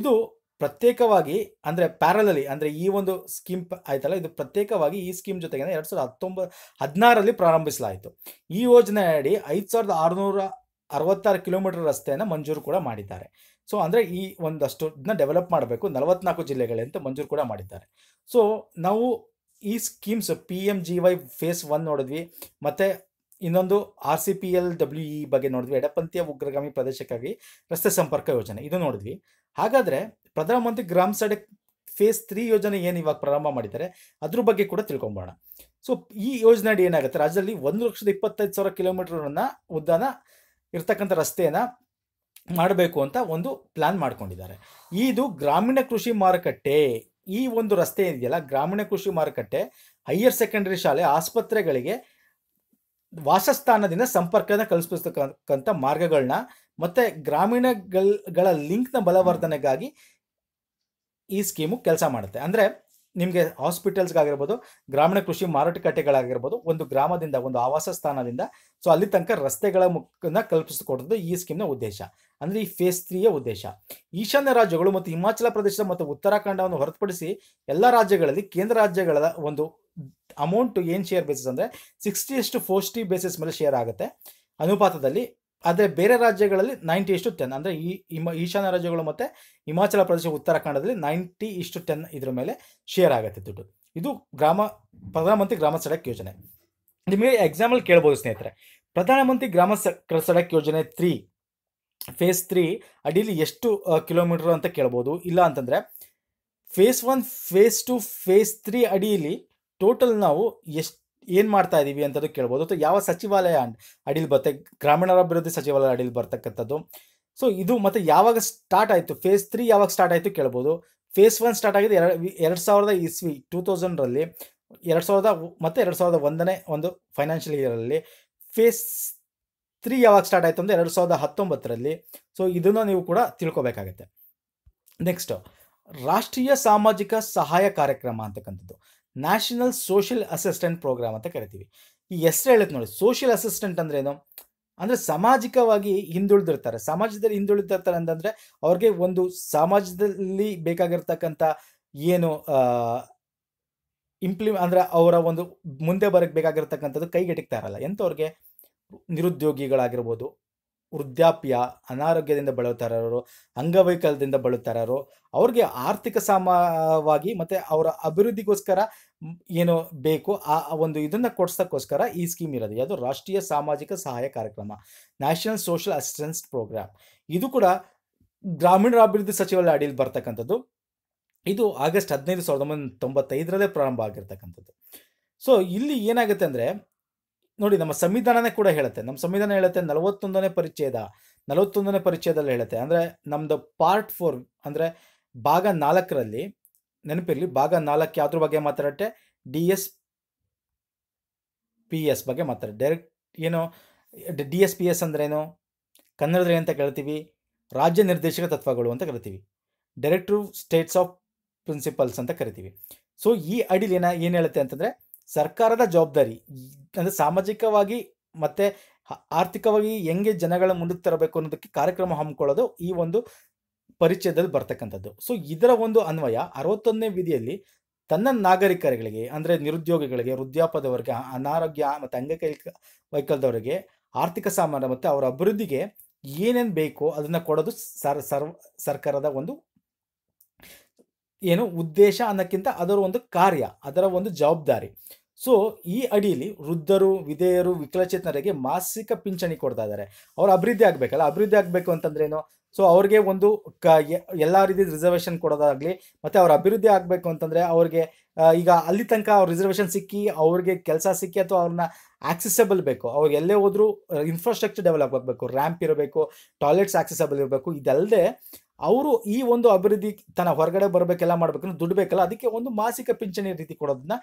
ಇದು ಪ್ರತ್ಯೇಕವಾಗಿ ಅಂದರೆ ಪ್ಯಾರಲಲ್ಲಿ ಅಂದರೆ ಈ ಒಂದು ಸ್ಕೀಮ್ ಆಯ್ತಲ್ಲ ಇದು ಪ್ರತ್ಯೇಕವಾಗಿ ಈ ಸ್ಕೀಮ್ ಜೊತೆಗೆ ಎರಡು ಸಾವಿರದ ಹತ್ತೊಂಬತ್ತು ಹದಿನಾರಲ್ಲಿ ಪ್ರಾರಂಭಿಸಲಾಯಿತು ಈ ಯೋಜನೆ ಅಡಿ ಐದು ಸಾವಿರದ ಆರುನೂರ ಅರವತ್ತಾರು ಕಿಲೋಮೀಟರ್ ರಸ್ತೆಯನ್ನು ಮಂಜೂರು ಕೂಡ ಮಾಡಿದ್ದಾರೆ ಸೊ ಅಂದರೆ ಈ ಒಂದಷ್ಟು ಇದನ್ನ ಡೆವಲಪ್ ಮಾಡಬೇಕು ನಲವತ್ನಾಲ್ಕು ಜಿಲ್ಲೆಗಳಂತ ಮಂಜೂರು ಕೂಡ ಮಾಡಿದ್ದಾರೆ ಸೊ ನಾವು ಈ schemes P M G Y phase one ನೋಡಿದ್ವಿ ಮತ್ತು ಇನ್ನೊಂದು R C P L W E ಬಗ್ಗೆ ನೋಡಿದ್ವಿ ಎಡಪಂಥೀಯ ಉಗ್ರಗಾಮಿ ಪ್ರದೇಶಕ್ಕಾಗಿ ರಸ್ತೆ ಸಂಪರ್ಕ ಯೋಜನೆ ಇದು ನೋಡಿದ್ವಿ ಹಾಗಾದರೆ ಪ್ರಧಾನಮಂತ್ರಿ ಗ್ರಾಮ ಸಡಕ್ ಫೇಸ್ ತ್ರೀ ಯೋಜನೆ ಏನು ಇವಾಗ ಪ್ರಾರಂಭ ಮಾಡಿದ್ದಾರೆ ಅದ್ರ ಬಗ್ಗೆ ಕೂಡ ತಿಳ್ಕೊಂಬೋಣ ಸೊ ಈ ಯೋಜನೆ ಅಡಿ ಏನಾಗುತ್ತೆ ರಾಜ್ಯದಲ್ಲಿ ಒಂದು ಲಕ್ಷದ ಇಪ್ಪತ್ತೈದು ಸಾವಿರ ಕಿಲೋಮೀಟರ್ನ ಉದ್ದಾನ ಇರ್ತಕ್ಕಂಥ ರಸ್ತೆಯನ್ನ ಮಾಡಬೇಕು ಅಂತ ಒಂದು ಪ್ಲಾನ್ ಮಾಡ್ಕೊಂಡಿದ್ದಾರೆ ಇದು ಗ್ರಾಮೀಣ ಕೃಷಿ ಮಾರುಕಟ್ಟೆ ಈ ಒಂದು ರಸ್ತೆ ಇದೆಯಲ್ಲ ಗ್ರಾಮೀಣ ಕೃಷಿ ಮಾರುಕಟ್ಟೆ ಹೈಯರ್ ಸೆಕೆಂಡರಿ ಶಾಲೆ ಆಸ್ಪತ್ರೆಗಳಿಗೆ ವಾಸಸ್ಥಾನದಿಂದ ಸಂಪರ್ಕನ ಕಲ್ಪಿಸ್ತಕ್ಕಂಥ ಮಾರ್ಗಗಳನ್ನ ಮತ್ತು ಗ್ರಾಮೀಣಗಳ ಲಿಂಕ್ನ ಬಲವರ್ಧನೆಗಾಗಿ ಈ ಸ್ಕೀಮು ಕೆಲಸ ಮಾಡುತ್ತೆ ಅಂದರೆ ನಿಮಗೆ ಹಾಸ್ಪಿಟಲ್ಸ್ಗಾಗಿರ್ಬೋದು ಗ್ರಾಮೀಣ ಕೃಷಿ ಮಾರುಕಟ್ಟೆಗಳಾಗಿರ್ಬೋದು ಒಂದು ಗ್ರಾಮದಿಂದ ಒಂದು ಆವಾಸ ಸ್ಥಾನದಿಂದ ಸೊ ಅಲ್ಲಿ ತನಕ ರಸ್ತೆಗಳ ಮುಖನ ಕಲ್ಪಿಸಿಕೊಡೋದು ಈ ಸ್ಕೀಮ್ನ ಉದ್ದೇಶ ಅಂದರೆ ಈ ಫೇಸ್ ತ್ರೀಯ ಉದ್ದೇಶ ಈಶಾನ್ಯ ರಾಜ್ಯಗಳು ಮತ್ತು ಹಿಮಾಚಲ ಪ್ರದೇಶ ಮತ್ತು ಉತ್ತರಾಖಂಡವನ್ನು ಹೊರತುಪಡಿಸಿ ಎಲ್ಲ ರಾಜ್ಯಗಳಲ್ಲಿ ಕೇಂದ್ರ ರಾಜ್ಯಗಳ ಒಂದು ಅಮೌಂಟ್ ಏನು ಶೇರ್ ಬೇಸಿಸ್ ಅಂದರೆ ಸಿಕ್ಸ್ಟಿ ಎಷ್ಟು ಫೋರ್ಟಿ ಬೇಸಿಸ್ ಮೇಲೆ ಶೇರ್ ಆಗುತ್ತೆ ಅನುಪಾತದಲ್ಲಿ ಆದರೆ ಬೇರೆ ರಾಜ್ಯಗಳಲ್ಲಿ ನೈಂಟಿ ಇಷ್ಟು ಟೆನ್ ಅಂದರೆ ಈ ಹಿಮ ಈಶಾನ್ಯ ರಾಜ್ಯಗಳು ಮತ್ತು ಹಿಮಾಚಲ ಪ್ರದೇಶ ಉತ್ತರಾಖಂಡದಲ್ಲಿ ನೈಂಟಿ ಇಷ್ಟು ಟೆನ್ ಇದ್ರ ಮೇಲೆ ಶೇರ್ ಆಗುತ್ತೆ ದುಡ್ಡು ಇದು ಗ್ರಾಮ ಪ್ರಧಾನಮಂತ್ರಿ ಗ್ರಾಮ ಸಡಕ್ ಯೋಜನೆ ನಿಮಗೆ ಎಕ್ಸಾಂಪಲ್ ಕೇಳ್ಬೋದು ಸ್ನೇಹಿತರೆ ಪ್ರಧಾನಮಂತ್ರಿ ಗ್ರಾಮ ಸಡಕ್ ಯೋಜನೆ ತ್ರೀ ಫೇಸ್ ತ್ರೀ ಅಡಿಯಲ್ಲಿ ಎಷ್ಟು ಕಿಲೋಮೀಟರ್ ಅಂತ ಕೇಳ್ಬೋದು ಇಲ್ಲ ಅಂತಂದರೆ phase one phase two phase three ಅಡಿಯಲ್ಲಿ ಟೋಟಲ್ ನಾವು ಎಷ್ಟು ಏನು ಮಾಡ್ತಾ ಇದ್ದೀವಿ ಅಂತದ್ದು ಕೇಳ್ಬೋದು ಅಥವಾ ಯಾವ ಸಚಿವಾಲಯ ಅಡಿಲ್ ಬರುತ್ತೆ ಗ್ರಾಮೀಣಾಭಿವೃದ್ಧಿ ಸಚಿವಾಲಯ ಅಡಿಲ್ ಬರ್ತಕ್ಕಂಥದ್ದು ಸೊ ಇದು ಮತ್ತು ಯಾವಾಗ ಸ್ಟಾರ್ಟ್ ಆಯಿತು ಫೇಸ್ ತ್ರೀ ಯಾವಾಗ ಸ್ಟಾರ್ಟ್ ಆಯಿತು ಕೇಳ್ಬೋದು ಫೇಸ್ ಒನ್ ಸ್ಟಾರ್ಟ್ ಆಗಿದೆ ಎರಡು ಎರಡು ಸಾವಿರದ ಇಸ್ವಿ ಟೂ ತೌಸಂಡ್ರಲ್ಲಿ ಎರಡು ಸಾವಿರದ ಮತ್ತೆ ಎರಡು ಸಾವಿರದ ಒಂದನೇ ಒಂದು ಫೈನಾನ್ಷಿಯಲ್ ಇಯರಲ್ಲಿ ಫೇಸ್ ತ್ರೀ ಯಾವಾಗ ಸ್ಟಾರ್ಟ್ ಆಯಿತು ಅಂದರೆ ಎರಡು ಸಾವಿರದ ಹತ್ತೊಂಬತ್ತರಲ್ಲಿ ಸೊ ಇದನ್ನು ನೀವು ಕೂಡ ತಿಳ್ಕೊಬೇಕಾಗತ್ತೆ ನೆಕ್ಸ್ಟು ರಾಷ್ಟ್ರೀಯ ಸಾಮಾಜಿಕ ಸಹಾಯ ಕಾರ್ಯಕ್ರಮ ಅಂತಕ್ಕಂಥದ್ದು ನ್ಯಾಷನಲ್ ಸೋಷಿಯಲ್ ಅಸಿಸ್ಟೆಂಟ್ ಪ್ರೋಗ್ರಾಮ್ ಅಂತ ಕರಿತೀವಿ ಈ ಹೆಸರು ಹೇಳುತ್ತೆ ನೋಡಿ ಸೋಷಿಯಲ್ ಅಸಿಸ್ಟೆಂಟ್ ಅಂದ್ರೆ ಏನು ಅಂದರೆ ಸಾಮಾಜಿಕವಾಗಿ ಹಿಂದುಳಿದಿರ್ತಾರೆ ಸಮಾಜದಲ್ಲಿ ಹಿಂದುಳಿದಿರ್ತಾರೆ ಅಂತಂದರೆ ಅವ್ರಿಗೆ ಒಂದು ಸಮಾಜದಲ್ಲಿ ಬೇಕಾಗಿರ್ತಕ್ಕಂಥ ಏನು ಇಂಪ್ಲಿ ಅಂದರೆ ಅವರ ಒಂದು ಮುಂದೆ ಬರಕ್ಕೆ ಬೇಕಾಗಿರ್ತಕ್ಕಂಥದ್ದು ಕೈಗೆಟಕ್ತಾ ಇರಲ್ಲ ಎಂಥವ್ರಿಗೆ ನಿರುದ್ಯೋಗಿಗಳಾಗಿರ್ಬೋದು ವೃದ್ಧಾಪ್ಯ ಅನಾರೋಗ್ಯದಿಂದ ಬಳಲುತ್ತಾರೋ ಅಂಗವೈಕಲ್ಯದಿಂದ ಬಳಲುತ್ತಾರೋ ಅವ್ರಿಗೆ ಆರ್ಥಿಕ ಸಮವಾಗಿ ಮತ್ತು ಅವರ ಅಭಿವೃದ್ಧಿಗೋಸ್ಕರ ಏನು ಬೇಕು ಆ ಒಂದು ಇದನ್ನು ಕೊಡ್ಸೋಕ್ಕೋಸ್ಕರ ಈ ಸ್ಕೀಮ್ ಇರೋದು ಯಾವುದು ರಾಷ್ಟ್ರೀಯ ಸಾಮಾಜಿಕ ಸಹಾಯ ಕಾರ್ಯಕ್ರಮ ನ್ಯಾಷನಲ್ ಸೋಷಲ್ ಅಸಿಸ್ಟೆನ್ಸ್ ಪ್ರೋಗ್ರಾಮ್ ಇದು ಕೂಡ ಗ್ರಾಮೀಣ ಅಭಿವೃದ್ಧಿ ಸಚಿವಾಲಯ ಅಡಿಯಲ್ಲಿ ಬರ್ತಕ್ಕಂಥದ್ದು ಇದು ಆಗಸ್ಟ್ ಹದಿನೈದು ಸಾವಿರದ ಒಂಬೈನೂರ ತೊಂಬತ್ತೈದರಲ್ಲೇ ಪ್ರಾರಂಭ ಆಗಿರ್ತಕ್ಕಂಥದ್ದು ಸೊ ಇಲ್ಲಿ ಏನಾಗುತ್ತೆ ಅಂದರೆ ನೋಡಿ ನಮ್ಮ ಸಂವಿಧಾನನೇ ಕೂಡ ಹೇಳುತ್ತೆ ನಮ್ಮ ಸಂವಿಧಾನ ಹೇಳುತ್ತೆ ನಲವತ್ತೊಂದನೇ ಪರಿಚಯದ ನಲವತ್ತೊಂದನೇ ಪರಿಚಯದಲ್ಲಿ ಹೇಳುತ್ತೆ ಅಂದರೆ ನಮ್ಮದು ಪಾರ್ಟ್ ಫೋರ್ ಅಂದರೆ ಭಾಗ ನಾಲ್ಕರಲ್ಲಿ ನೆನಪಿರಲಿ ಭಾಗ ನಾಲ್ಕು ಯಾವ್ದ್ರ ಬಗ್ಗೆ ಮಾತಾಡುತ್ತೆ ಡಿ ಎಸ್ ಪಿ ಎಸ್ ಬಗ್ಗೆ ಮಾತಾಡುತ್ತೆ ಡೈರೆಕ್ಟ್ ಏನು ಡಿ ಎಸ್ ಪಿ ಎಸ್ ಅಂದ್ರೇನು ಕನ್ನಡದಲ್ಲಿ ಅಂತ ಕೇಳ್ತೀವಿ ರಾಜ್ಯ ನಿರ್ದೇಶಕ ತತ್ವಗಳು ಅಂತ ಕರಿತೀವಿ ಡೈರೆಕ್ಟ್ರು ಸ್ಟೇಟ್ಸ್ ಆಫ್ ಪ್ರಿನ್ಸಿಪಲ್ಸ್ ಅಂತ ಕರಿತೀವಿ ಸೊ ಈ ಅಡಿಲಿ ಏನ ಏನು ಹೇಳುತ್ತೆ ಅಂತಂದರೆ ಸರ್ಕಾರದ ಜವಾಬ್ದಾರಿ ಅಂದರೆ ಸಾಮಾಜಿಕವಾಗಿ ಮತ್ತು ಆರ್ಥಿಕವಾಗಿ ಹೆಂಗೆ ಜನಗಳ ಮುಂದಕ್ಕೆ ತರಬೇಕು ಅನ್ನೋದಕ್ಕೆ ಕಾರ್ಯಕ್ರಮ ಹಮ್ಮಿಕೊಳ್ಳೋದು ಈ ಒಂದು ಪರಿಚಯದಲ್ಲಿ ಬರ್ತಕ್ಕಂಥದ್ದು ಸೊ ಇದರ ಒಂದು ಅನ್ವಯ ಅರವತ್ತೊಂದನೇ ವಿಧಿಯಲ್ಲಿ ತನ್ನ ನಾಗರಿಕರಿಗೆ ಅಂದರೆ ನಿರುದ್ಯೋಗಿಗಳಿಗೆ ವೃದ್ಧಾಪದವರಿಗೆ ಅನಾರೋಗ್ಯ ಮತ್ತು ಅಂಗಕೈ ವೈಕಲ್ದವರಿಗೆ ಆರ್ಥಿಕ ಸಾಮಾನ್ಯ ಮತ್ತು ಅವರ ಅಭಿವೃದ್ಧಿಗೆ ಏನೇನು ಬೇಕೋ ಅದನ್ನು ಕೊಡೋದು ಸರ್ ಸರ್ವ ಸರ್ಕಾರದ ಒಂದು ಏನು ಉದ್ದೇಶ ಅನ್ನೋಕ್ಕಿಂತ ಅದರ ಒಂದು ಕಾರ್ಯ ಅದರ ಒಂದು ಜವಾಬ್ದಾರಿ ಸೊ ಈ ಅಡಿಯಲ್ಲಿ ವೃದ್ಧರು ವಿಧೇಯರು ವಿಕಲಚೇತನರಿಗೆ ಮಾಸಿಕ ಪಿಂಚಣಿ ಕೊಡ್ತಾ ಇದ್ದಾರೆ ಅವ್ರು ಅಭಿವೃದ್ಧಿ ಆಗಬೇಕಲ್ಲ ಅಭಿವೃದ್ಧಿ ಆಗಬೇಕು ಏನು ಸೊ ಅವ್ರಿಗೆ ಒಂದು ಕ ಎಲ್ಲ ರೀತಿ ರಿಸರ್ವೇಶನ್ ಕೊಡೋದಾಗಲಿ ಮತ್ತು ಅವ್ರ ಅಭಿವೃದ್ಧಿ ಆಗಬೇಕು ಅಂತಂದರೆ ಅವ್ರಿಗೆ ಈಗ ಅಲ್ಲಿ ತನಕ ಅವ್ರ ರಿಸರ್ವೇಶನ್ ಸಿಕ್ಕಿ ಅವ್ರಿಗೆ ಕೆಲಸ ಸಿಕ್ಕಿ ಅಥವಾ ಅವ್ರನ್ನ ಆಕ್ಸೆಸಬಲ್ ಬೇಕು ಅವ್ರಿಗೆ ಎಲ್ಲೇ ಹೋದರೂ ಇನ್ಫ್ರಾಸ್ಟ್ರಕ್ಚರ್ ಡೆವಲಪ್ ಆಗಬೇಕು ರ್ಯಾಂಪ್ ಇರಬೇಕು ಟಾಯ್ಲೆಟ್ಸ್ ಆಕ್ಸೆಸಬಲ್ ಇರಬೇಕು ಇದಲ್ಲದೆ ಅವರು ಈ ಒಂದು ಅಭಿವೃದ್ಧಿ ತನ್ನ ಹೊರಗಡೆ ಬರಬೇಕೆಲ್ಲ ಮಾಡ್ಬೇಕಂದ್ರೆ ದುಡ್ಡು ಬೇಕಲ್ಲ ಅದಕ್ಕೆ ಒಂದು ಮಾಸಿಕ ಪಿಂಚಣಿ ರೀತಿ ಕೊಡೋದನ್ನ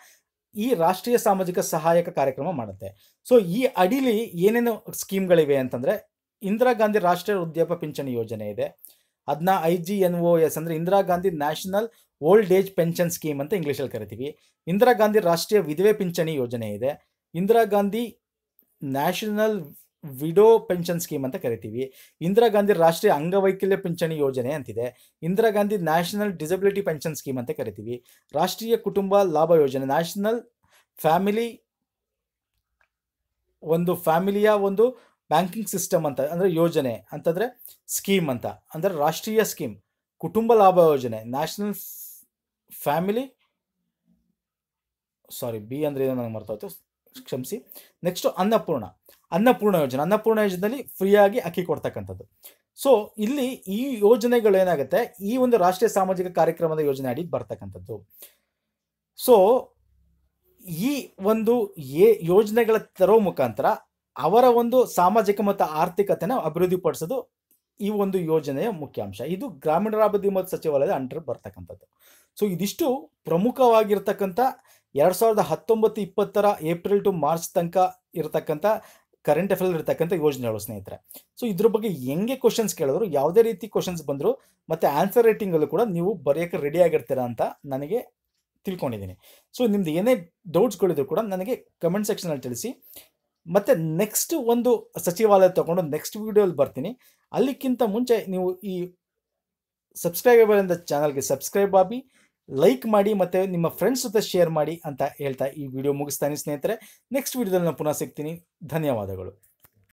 ಈ ರಾಷ್ಟ್ರೀಯ ಸಾಮಾಜಿಕ ಸಹಾಯಕ ಕಾರ್ಯಕ್ರಮ ಮಾಡುತ್ತೆ ಸೊ ಈ ಅಡಿಲಿ ಏನೇನು ಸ್ಕೀಮ್ಗಳಿವೆ ಅಂತಂದರೆ ಇಂದಿರಾ ಗಾಂಧಿ ರಾಷ್ಟ್ರೀಯ ಉದ್ಯೋಗ ಪಿಂಚಣಿ ಯೋಜನೆ ಇದೆ ಅದನ್ನ I G N O S ಅಂದರೆ Indira Gandhi national old age pension scheme ಅಂತ ಇಂಗ್ಲೀಷಲ್ಲಿ ಕರಿತೀವಿ ಇಂದಿರಾ ಗಾಂಧಿ ರಾಷ್ಟ್ರೀಯ ವಿಧವೆ ಪಿಂಚಣಿ ಯೋಜನೆ ಇದೆ Indira Gandhi national widow pension scheme ಅಂತ ಕರಿತೀವಿ ಇಂದಿರಾ ಗಾಂಧಿ ರಾಷ್ಟ್ರೀಯ ಅಂಗವೈಕಲ್ಯ ಪಿಂಚಣಿ ಯೋಜನೆ ಅಂತಿದೆ Indira Gandhi national disability pension scheme ಅಂತ ಕರಿತೀವಿ ರಾಷ್ಟ್ರೀಯ ಕುಟುಂಬ ಲಾಭ ಯೋಜನೆ ನ್ಯಾಷನಲ್ ಫ್ಯಾಮಿಲಿ ಒಂದು ಫ್ಯಾಮಿಲಿಯ ಒಂದು ಬ್ಯಾಂಕಿಂಗ್ ಸಿಸ್ಟಮ್ ಅಂತ ಅಂದರೆ ಯೋಜನೆ ಅಂತಂದರೆ ಸ್ಕೀಮ್ ಅಂತ ಅಂದರೆ ರಾಷ್ಟ್ರೀಯ ಸ್ಕೀಮ್ ಕುಟುಂಬ ಲಾಭ ಯೋಜನೆ ನ್ಯಾಷನಲ್ ಫ್ಯಾಮಿಲಿ ಸಾರಿ ಬಿ ಅಂದರೆ ಏನೋ ನನಗೆ ಮರ್ತಾಯ್ತು ಕ್ಷಮಿಸಿ ನೆಕ್ಸ್ಟು ಅನ್ನಪೂರ್ಣ ಅನ್ನಪೂರ್ಣ ಯೋಜನೆ ಅನ್ನಪೂರ್ಣ ಯೋಜನೆಯಲ್ಲಿ ಫ್ರೀಯಾಗಿ ಅಕ್ಕಿ ಕೊಡ್ತಕ್ಕಂಥದ್ದು ಸೊ ಇಲ್ಲಿ ಈ ಯೋಜನೆಗಳೇನಾಗುತ್ತೆ ಈ ಒಂದು ರಾಷ್ಟ್ರೀಯ ಸಾಮಾಜಿಕ ಕಾರ್ಯಕ್ರಮದ ಯೋಜನೆ ಅಡಿ ಬರ್ತಕ್ಕಂಥದ್ದು ಸೊ ಈ ಒಂದು ಏ ಯೋಜನೆಗಳ ತರೋ ಮುಖಾಂತರ ಅವರ ಒಂದು ಸಾಮಾಜಿಕ ಮತ್ತು ಆರ್ಥಿಕತೆನ ಅಭಿವೃದ್ಧಿಪಡಿಸೋದು ಈ ಒಂದು ಯೋಜನೆಯ ಮುಖ್ಯಾಂಶ ಇದು ಗ್ರಾಮೀಣಾಭಿವೃದ್ಧಿ ಮತ್ತು ಸಚಿವಾಲಯದ ಅಂಡರ್ ಬರ್ತಕ್ಕಂಥದ್ದು ಸೊ ಇದಿಷ್ಟು ಪ್ರಮುಖವಾಗಿರ್ತಕ್ಕಂಥ ಎರಡು ಸಾವಿರದ ಹತ್ತೊಂಬತ್ತು ಇಪ್ಪತ್ತರ ಏಪ್ರಿಲ್ ಟು ಮಾರ್ಚ್ ತನಕ ಇರತಕ್ಕಂಥ ಕರೆಂಟ್ ಅಫೇರ್ ಇರತಕ್ಕಂಥ ಯೋಜನೆಗಳು ಸ್ನೇಹಿತರೆ ಸೊ ಇದ್ರ ಬಗ್ಗೆ ಹೆಂಗೆ ಕ್ವಶನ್ಸ್ ಕೇಳಿದ್ರು ಯಾವುದೇ ರೀತಿ ಕ್ವಶನ್ಸ್ ಬಂದರು ಮತ್ತು ಆನ್ಸರ್ ರೈಟಿಂಗಲ್ಲೂ ಕೂಡ ನೀವು ಬರೆಯೋಕೆ ರೆಡಿ ಆಗಿರ್ತೀರಾ ಅಂತ ನನಗೆ ತಿಳ್ಕೊಂಡಿದ್ದೀನಿ ಸೊ ನಿಮ್ದು ಏನೇ ಡೌಟ್ಸ್ಗಳಿದ್ರು ಕೂಡ ನನಗೆ ಕಮೆಂಟ್ ಸೆಕ್ಷನಲ್ಲಿ ತಿಳಿಸಿ ಮತ್ತು ನೆಕ್ಸ್ಟ್ ಒಂದು ಸಚಿವಾಲಯ ತಗೊಂಡು ನೆಕ್ಸ್ಟ್ ವೀಡಿಯೋಲಿ ಬರ್ತೀನಿ ಅಲ್ಲಿಕ್ಕಿಂತ ಮುಂಚೆ ನೀವು ಈ ಸಬ್ಸ್ಕ್ರೈಬರ್ ಚಾನಲ್ಗೆ ಸಬ್ಸ್ಕ್ರೈಬ್ ಆಗಿ ಲೈಕ್ ಮಾಡಿ ಮತ್ತು ನಿಮ್ಮ ಫ್ರೆಂಡ್ಸ್ ಜೊತೆ ಶೇರ್ ಮಾಡಿ ಅಂತ ಹೇಳ್ತಾ ಈ ವಿಡಿಯೋ ಮುಗಿಸ್ತಾನೆ ಸ್ನೇಹಿತರೆ ನೆಕ್ಸ್ಟ್ ವಿಡಿಯೋದಲ್ಲಿ ನಾನು ಪುನಃ ಸಿಗ್ತೀನಿ ಧನ್ಯವಾದಗಳು